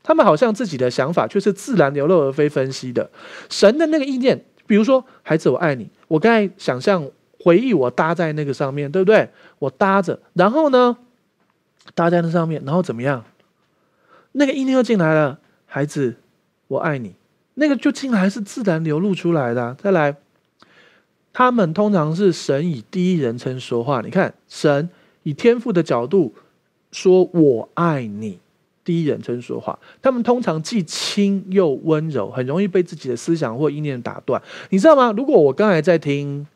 他们好像自己的想法却是自然流露而非分析的。神的那个意念，比如说，孩子，我爱你。我刚才想象回忆，我搭在那个上面对不对？我搭着，然后呢？搭在那上面，然后怎么样？那个意念进来了，孩子，我爱你。那个就进来，是自然流露出来的。再来，他们通常是神以第一人称说话。你看，神以天赋的角度说“我爱你”，第一人称说话。他们通常既轻又温柔，很容易被自己的思想或意念打断。你知道吗？如果我刚才在听，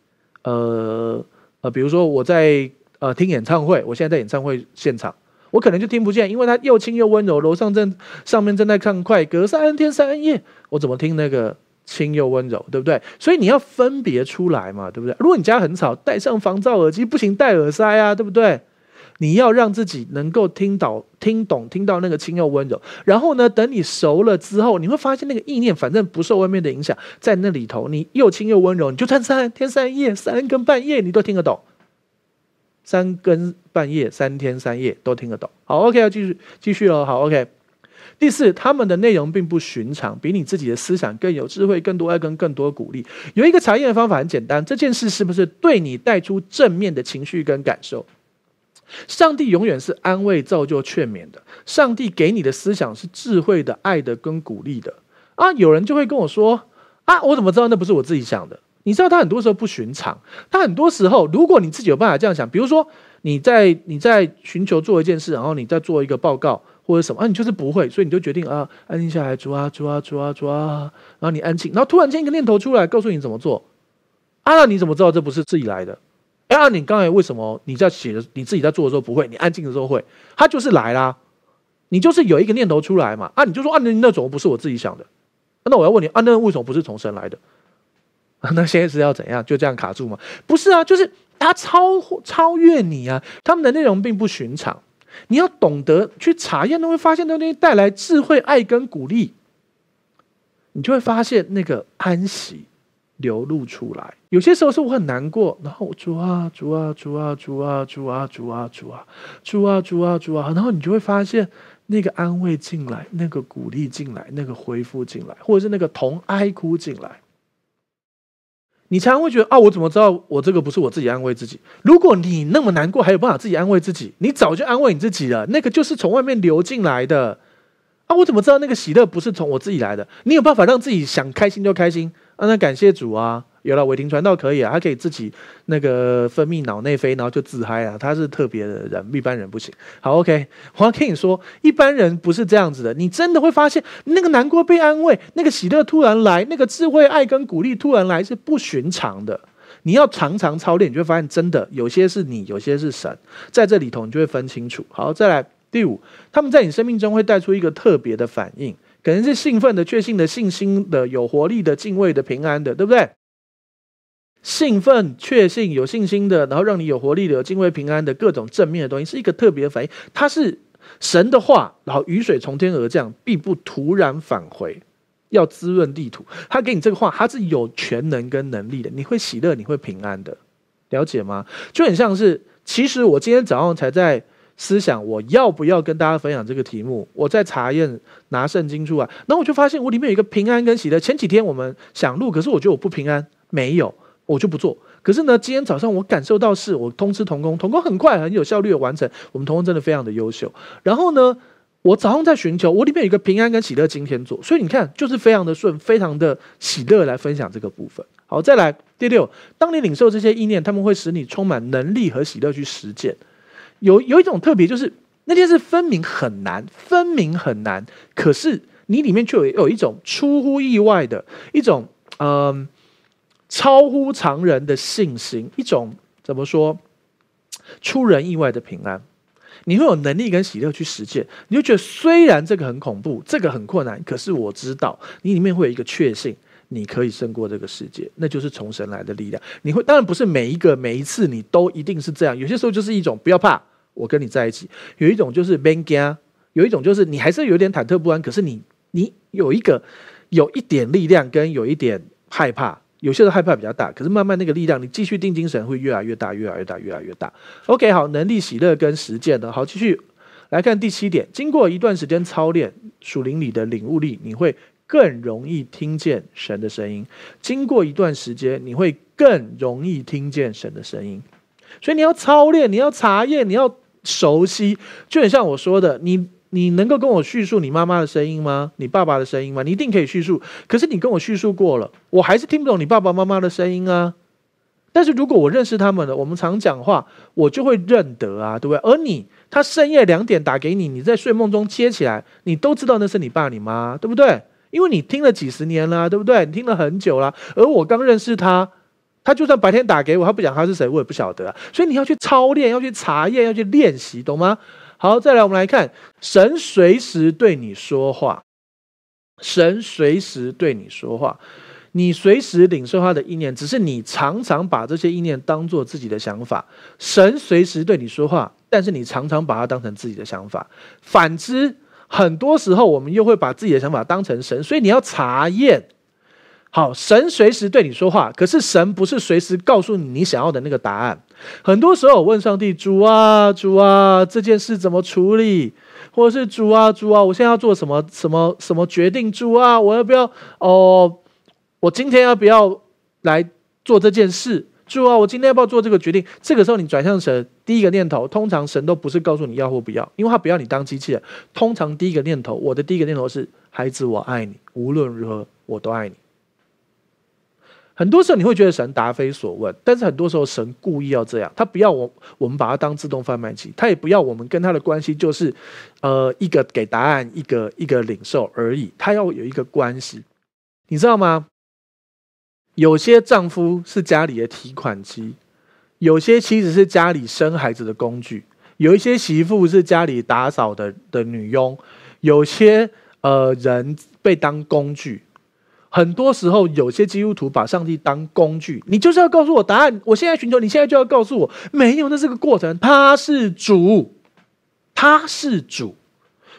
呃呃，比如说我在。呃，听演唱会，我现在在演唱会现场，我可能就听不见，因为它又轻又温柔。楼上正上面正在唱，快歌，三天三夜，我怎么听那个轻又温柔，对不对？所以你要分别出来嘛，对不对？如果你家很吵，戴上防噪耳机，不行，戴耳塞啊，对不对？你要让自己能够听到、听懂、听到那个轻又温柔。然后呢，等你熟了之后，你会发现那个意念反正不受外面的影响，在那里头，你又轻又温柔，你就算三天三夜、三更半夜，你都听得懂。三更半夜，三天三夜都听得懂。好，OK，要继续继续哦。好，OK。第四，他们的内容并不寻常，比你自己的思想更有智慧、更多爱、跟更多鼓励。有一个查验的方法很简单：这件事是不是对你带出正面的情绪跟感受？上帝永远是安慰、造就、劝勉的。上帝给你的思想是智慧的、爱的跟鼓励的。啊，有人就会跟我说：啊，我怎么知道那不是我自己想的？你知道他很多时候不寻常，他很多时候，如果你自己有办法这样想，比如说你在你在寻求做一件事，然后你在做一个报告或者什么，啊，你就是不会，所以你就决定啊，安静下来，做啊做啊做啊做啊，然后你安静，然后突然间一个念头出来，告诉你怎么做。啊，那你怎么知道这不是自己来的？啊，你刚才为什么你在写的你自己在做的时候不会，你安静的时候会？他就是来啦，你就是有一个念头出来嘛，啊，你就说啊，那那种不是我自己想的，那我要问你啊，那为什么不是从神来的？啊，那在是要怎样？就这样卡住吗？不是啊，就是他超超越你啊！他们的内容并不寻常，你要懂得去查验，你会发现东西带来智慧、爱跟鼓励，你就会发现那个安息流露出来。有些时候是我很难过，然后我煮啊主啊主啊主啊主啊主啊主啊主啊主啊主啊，然后你就会发现那个安慰进来，那个鼓励进来，那个恢复进来，或者是那个同哀哭进来。你常常会觉得啊，我怎么知道我这个不是我自己安慰自己？如果你那么难过，还有办法自己安慰自己，你早就安慰你自己了。那个就是从外面流进来的啊，我怎么知道那个喜乐不是从我自己来的？你有办法让自己想开心就开心，让他感谢主啊。有了违停传倒可以啊，他可以自己那个分泌脑内啡，然后就自嗨啊。他是特别的人，一般人不行。好，OK，我要跟你说，一般人不是这样子的。你真的会发现，那个难过被安慰，那个喜乐突然来，那个智慧、爱跟鼓励突然来，是不寻常的。你要常常操练，你就会发现，真的有些是你，有些是神在这里头，你就会分清楚。好，再来第五，他们在你生命中会带出一个特别的反应，可能是兴奋的、确信的、信心的、有活力的、敬畏的、平安的，对不对？兴奋、确信、有信心的，然后让你有活力的、敬畏平安的各种正面的东西，是一个特别的反应。它是神的话，然后雨水从天而降，必不突然返回，要滋润地土。他给你这个话，他是有全能跟能力的。你会喜乐，你会平安的，了解吗？就很像是，其实我今天早上才在思想，我要不要跟大家分享这个题目？我在查验，拿圣经出来，然后我就发现我里面有一个平安跟喜乐。前几天我们想录，可是我觉得我不平安，没有。我就不做。可是呢，今天早上我感受到是，我通知童工，童工很快、很有效率的完成。我们童工真的非常的优秀。然后呢，我早上在寻求，我里面有一个平安跟喜乐，今天做。所以你看，就是非常的顺，非常的喜乐来分享这个部分。好，再来第六，当你领受这些意念，他们会使你充满能力和喜乐去实践。有有一种特别，就是那件事分明很难，分明很难，可是你里面却有有一种出乎意外的一种，嗯。超乎常人的信心，一种怎么说出人意外的平安，你会有能力跟喜乐去实践。你就觉得虽然这个很恐怖，这个很困难，可是我知道你里面会有一个确信，你可以胜过这个世界，那就是从神来的力量。你会当然不是每一个每一次你都一定是这样，有些时候就是一种不要怕，我跟你在一起；有一种就是 b a n g i 有一种就是你还是有点忐忑不安。可是你你有一个有一点力量跟有一点害怕。有些人害怕比较大，可是慢慢那个力量，你继续定精神会越来越大，越来越大，越来越大。OK，好，能力、喜乐跟实践呢？好，继续来看第七点。经过一段时间操练，属灵里的领悟力，你会更容易听见神的声音。经过一段时间，你会更容易听见神的声音。所以你要操练，你要查验，你要熟悉。就很像我说的，你。你能够跟我叙述你妈妈的声音吗？你爸爸的声音吗？你一定可以叙述。可是你跟我叙述过了，我还是听不懂你爸爸妈妈的声音啊。但是如果我认识他们了，我们常讲话，我就会认得啊，对不对？而你，他深夜两点打给你，你在睡梦中接起来，你都知道那是你爸你妈，对不对？因为你听了几十年了，对不对？你听了很久了。而我刚认识他，他就算白天打给我，他不讲他是谁，我也不晓得。啊。所以你要去操练，要去查验，要去练习，懂吗？好，再来，我们来看，神随时对你说话，神随时对你说话，你随时领受他的意念，只是你常常把这些意念当做自己的想法。神随时对你说话，但是你常常把它当成自己的想法。反之，很多时候我们又会把自己的想法当成神，所以你要查验。好，神随时对你说话，可是神不是随时告诉你你想要的那个答案。很多时候我问上帝：主啊，主啊，这件事怎么处理？或者是主啊，主啊，我现在要做什么？什么什么决定？主啊，我要不要？哦，我今天要不要来做这件事？主啊，我今天要不要做这个决定？这个时候你转向神，第一个念头，通常神都不是告诉你要或不要，因为他不要你当机器人。通常第一个念头，我的第一个念头是：孩子，我爱你，无论如何，我都爱你。很多时候你会觉得神答非所问，但是很多时候神故意要这样，他不要我我们把它当自动贩卖机，他也不要我们跟他的关系就是，呃，一个给答案，一个一个领受而已。他要有一个关系，你知道吗？有些丈夫是家里的提款机，有些妻子是家里生孩子的工具，有一些媳妇是家里打扫的的女佣，有些呃人被当工具。很多时候，有些基督徒把上帝当工具，你就是要告诉我答案。我现在寻求，你现在就要告诉我，没有，那是个过程。他是主，他是主，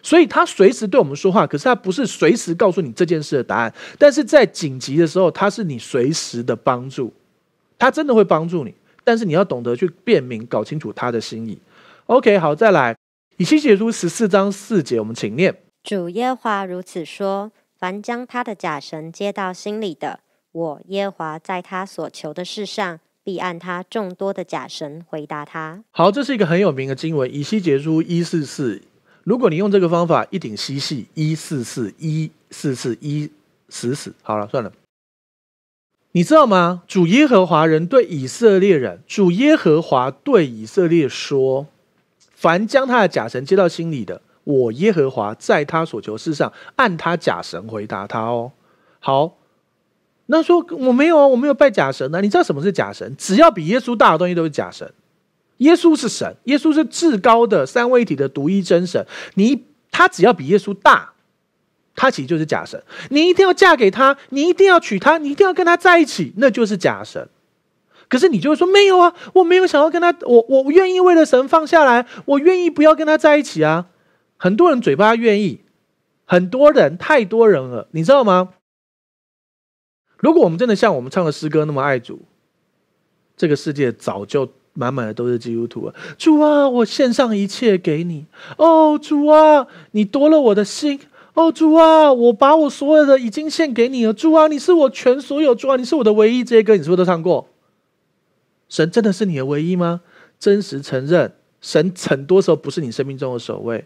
所以他随时对我们说话，可是他不是随时告诉你这件事的答案。但是在紧急的时候，他是你随时的帮助，他真的会帮助你，但是你要懂得去辨明，搞清楚他的心意。OK，好，再来，以西结书十四章四节，我们请念：主耶华如此说。凡将他的假神接到心里的，我耶和华在他所求的事上，必按他众多的假神回答他。好，这是一个很有名的经文，以西结书一四四。如果你用这个方法一顶西系一四四一四四一死死，好了，算了。你知道吗？主耶和华人对以色列人，主耶和华对以色列说：凡将他的假神接到心里的。我耶和华在他所求事上按他假神回答他哦，好，那说我没有啊，我没有拜假神的。你知道什么是假神？只要比耶稣大的东西都是假神。耶稣是神，耶稣是至高的三位一体的独一真神。你他只要比耶稣大，他其实就是假神。你一定要嫁给他，你一定要娶他，你一定要跟他在一起，那就是假神。可是你就会说没有啊，我没有想要跟他，我我愿意为了神放下来，我愿意不要跟他在一起啊。很多人嘴巴愿意，很多人太多人了，你知道吗？如果我们真的像我们唱的诗歌那么爱主，这个世界早就满满的都是基督徒了。主啊，我献上一切给你。哦，主啊，你夺了我的心。哦，主啊，我把我所有的已经献给你了。主啊，你是我全所有。主啊，你是我的唯一。这些歌你是不是都唱过？神真的是你的唯一吗？真实承认，神很多时候不是你生命中的首位。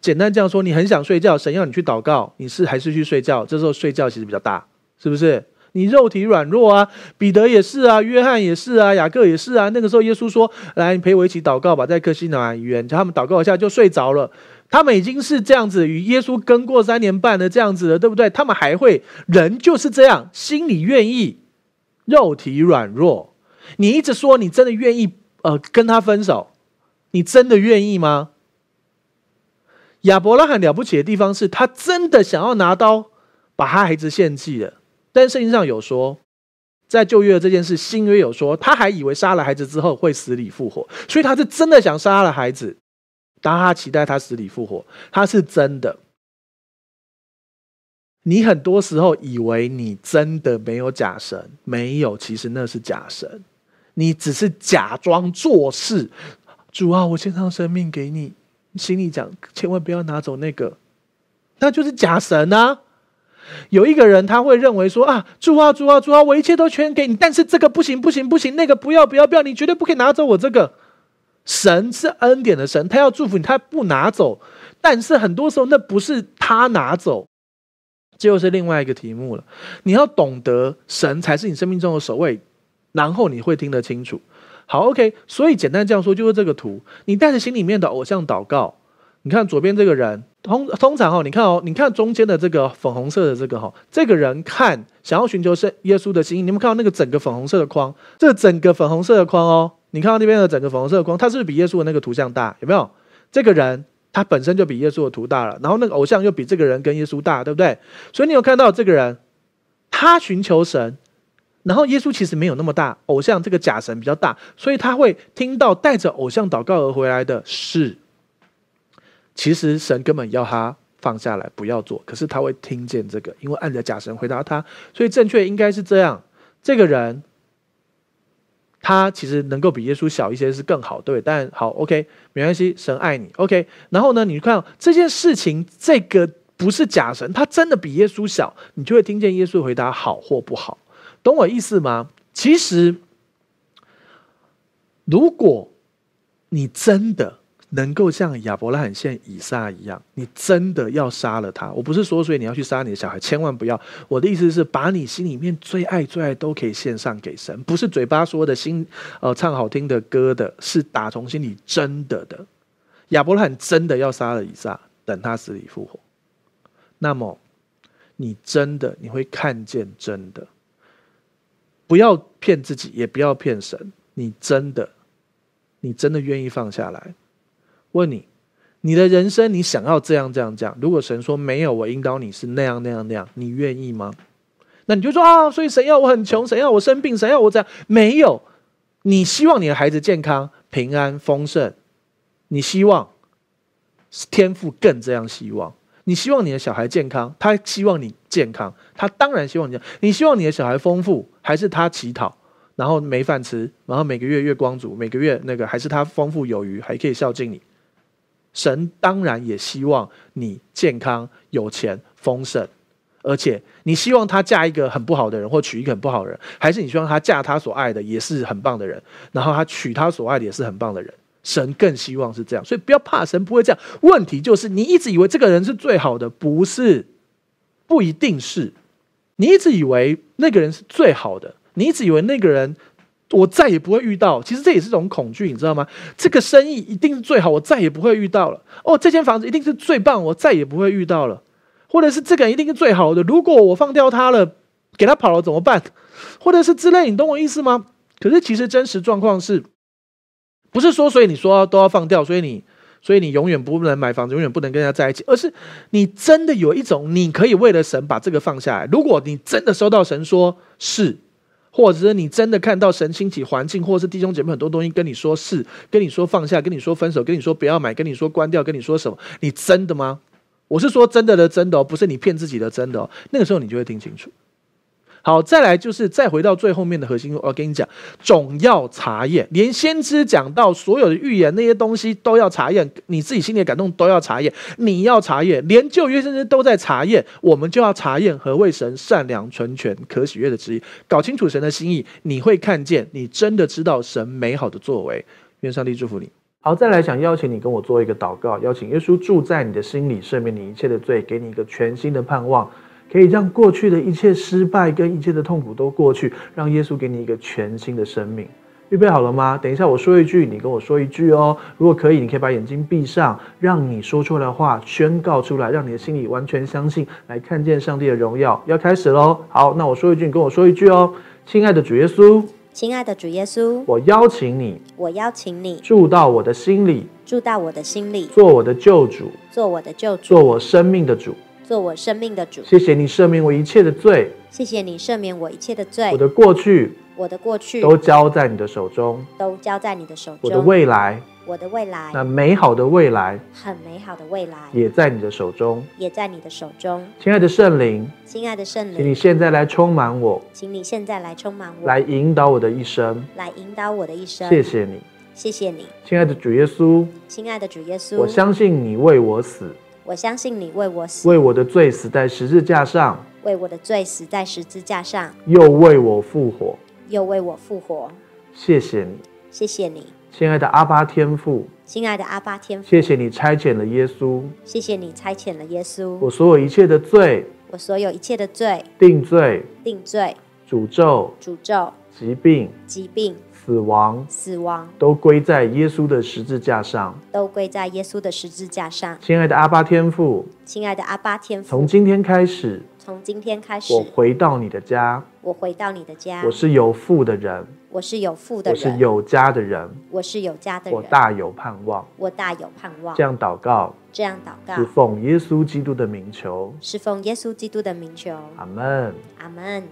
简单这样说，你很想睡觉，神要你去祷告，你是还是去睡觉？这时候睡觉其实比较大，是不是？你肉体软弱啊，彼得也是啊，约翰也是啊，雅各也是啊。那个时候耶稣说：“来，你陪我一起祷告吧，在克西拿医院，叫他们祷告一下就睡着了。他们已经是这样子与耶稣跟过三年半的这样子了，对不对？他们还会，人就是这样，心里愿意，肉体软弱。你一直说你真的愿意，呃，跟他分手，你真的愿意吗？”亚伯拉罕了不起的地方是他真的想要拿刀把他孩子献祭了，但圣经上有说，在旧约的这件事新约有说，他还以为杀了孩子之后会死里复活，所以他是真的想杀了孩子，当他期待他死里复活，他是真的。你很多时候以为你真的没有假神，没有，其实那是假神，你只是假装做事。主啊，我献上生命给你。心里讲，千万不要拿走那个，那就是假神啊！有一个人他会认为说啊，主啊主啊主啊，我一切都全给你，但是这个不行不行不行，那个不要不要不要，你绝对不可以拿走我这个。神是恩典的神，他要祝福你，他不拿走。但是很多时候，那不是他拿走，这又是另外一个题目了。你要懂得，神才是你生命中的首位，然后你会听得清楚。好，OK，所以简单这样说就是这个图，你带着心里面的偶像祷告。你看左边这个人，通通常哦，你看哦，你看中间的这个粉红色的这个哈，这个人看想要寻求神耶稣的心。你们看到那个整个粉红色的框，这整个粉红色的框哦，你看到那边的整个粉红色的框，它是不是比耶稣的那个图像大？有没有？这个人他本身就比耶稣的图大了，然后那个偶像又比这个人跟耶稣大，对不对？所以你有看到这个人，他寻求神。然后耶稣其实没有那么大，偶像这个假神比较大，所以他会听到带着偶像祷告而回来的是，其实神根本要他放下来不要做，可是他会听见这个，因为按着假神回答他，所以正确应该是这样。这个人他其实能够比耶稣小一些是更好，对，但好，OK，没关系，神爱你，OK。然后呢，你看这件事情，这个不是假神，他真的比耶稣小，你就会听见耶稣回答好或不好。懂我意思吗？其实，如果你真的能够像亚伯拉罕献以撒一样，你真的要杀了他，我不是说所以你要去杀你的小孩，千万不要。我的意思是，把你心里面最爱最爱都可以献上给神，不是嘴巴说的，心呃唱好听的歌的，是打从心里真的的。亚伯拉罕真的要杀了以撒，等他死里复活，那么你真的你会看见真的。不要骗自己，也不要骗神。你真的，你真的愿意放下来？问你，你的人生，你想要这样、这样、这样？如果神说没有，我引导你是那样、那样、那样，你愿意吗？那你就说啊，所以谁要我很穷？谁要我生病？谁要我这样？没有，你希望你的孩子健康、平安、丰盛。你希望天赋更这样？希望你希望你的小孩健康，他希望你健康，他当然希望你你希望你的小孩丰富。还是他乞讨，然后没饭吃，然后每个月月光族，每个月那个还是他丰富有余，还可以孝敬你。神当然也希望你健康、有钱、丰盛，而且你希望他嫁一个很不好的人，或娶一个很不好的人，还是你希望他嫁他所爱的，也是很棒的人，然后他娶他所爱的，也是很棒的人。神更希望是这样，所以不要怕，神不会这样。问题就是你一直以为这个人是最好的，不是，不一定是。你一直以为那个人是最好的，你一直以为那个人，我再也不会遇到。其实这也是种恐惧，你知道吗？这个生意一定是最好，我再也不会遇到了。哦，这间房子一定是最棒，我再也不会遇到了。或者是这个人一定是最好的，如果我放掉他了，给他跑了怎么办？或者是之类，你懂我意思吗？可是其实真实状况是，不是说所以你说都要放掉，所以你。所以你永远不能买房，永远不能跟人家在一起，而是你真的有一种，你可以为了神把这个放下来。如果你真的收到神说是，或者是你真的看到神兴起环境，或是弟兄姐妹很多东西跟你说是，跟你说放下，跟你说分手，跟你说不要买，跟你说关掉，跟你说什么？你真的吗？我是说真的的，真的，哦，不是你骗自己的真的。哦。那个时候你就会听清楚。好，再来就是再回到最后面的核心。我跟你讲，总要查验，连先知讲到所有的预言那些东西都要查验，你自己心里感动都要查验，你要查验，连旧约先知都在查验，我们就要查验何谓神善良、纯全、可喜悦的旨意，搞清楚神的心意，你会看见，你真的知道神美好的作为。愿上帝祝福你。好，再来想邀请你跟我做一个祷告，邀请耶稣住在你的心里，赦免你一切的罪，给你一个全新的盼望。可以让过去的一切失败跟一切的痛苦都过去，让耶稣给你一个全新的生命。预备好了吗？等一下我说一句，你跟我说一句哦。如果可以，你可以把眼睛闭上，让你说出来的话宣告出来，让你的心里完全相信，来看见上帝的荣耀。要开始喽！好，那我说一句，你跟我说一句哦。亲爱的主耶稣，亲爱的主耶稣，我邀请你，我邀请你住到我的心里，住到我的心里，做我的救主，做我的救主，做我生命的主。做我生命的主，谢谢你赦免我一切的罪，谢谢你赦免我一切的罪，我的过去，我的过去都交在你的手中，都交在你的手中，我的未来，我的未来，那美好的未来，很美好的未来也在你的手中，也在你的手中，亲爱的圣灵，亲爱的圣灵，请你现在来充满我，请你现在来充满我，来引导我的一生，来引导我的一生，谢谢你，谢谢你，亲爱的主耶稣，亲爱的主耶稣，我相信你为我死。我相信你为我死，为我的罪死在十字架上，为我的罪死在十字架上，又为我复活，又为我复活。谢谢你，谢谢你，亲爱的阿巴天父，亲爱的阿巴天父，谢谢你差遣了耶稣，谢谢你差遣了耶稣。我所有一切的罪，我所有一切的罪，定罪，定罪，诅咒，诅咒，疾病，疾病。死亡，死亡都归在耶稣的十字架上，都归在耶稣的十字架上。亲爱的阿巴天父，亲爱的阿巴天父，从今天开始，从今天开始，我回到你的家，我回到你的家。我是有父的人，我是有父的人，我是有家的人，我是有家的人。我大有盼望，我大有盼望。这样祷告，这样祷告，是奉耶稣基督的名求，是奉耶稣基督的名求。阿门，阿门。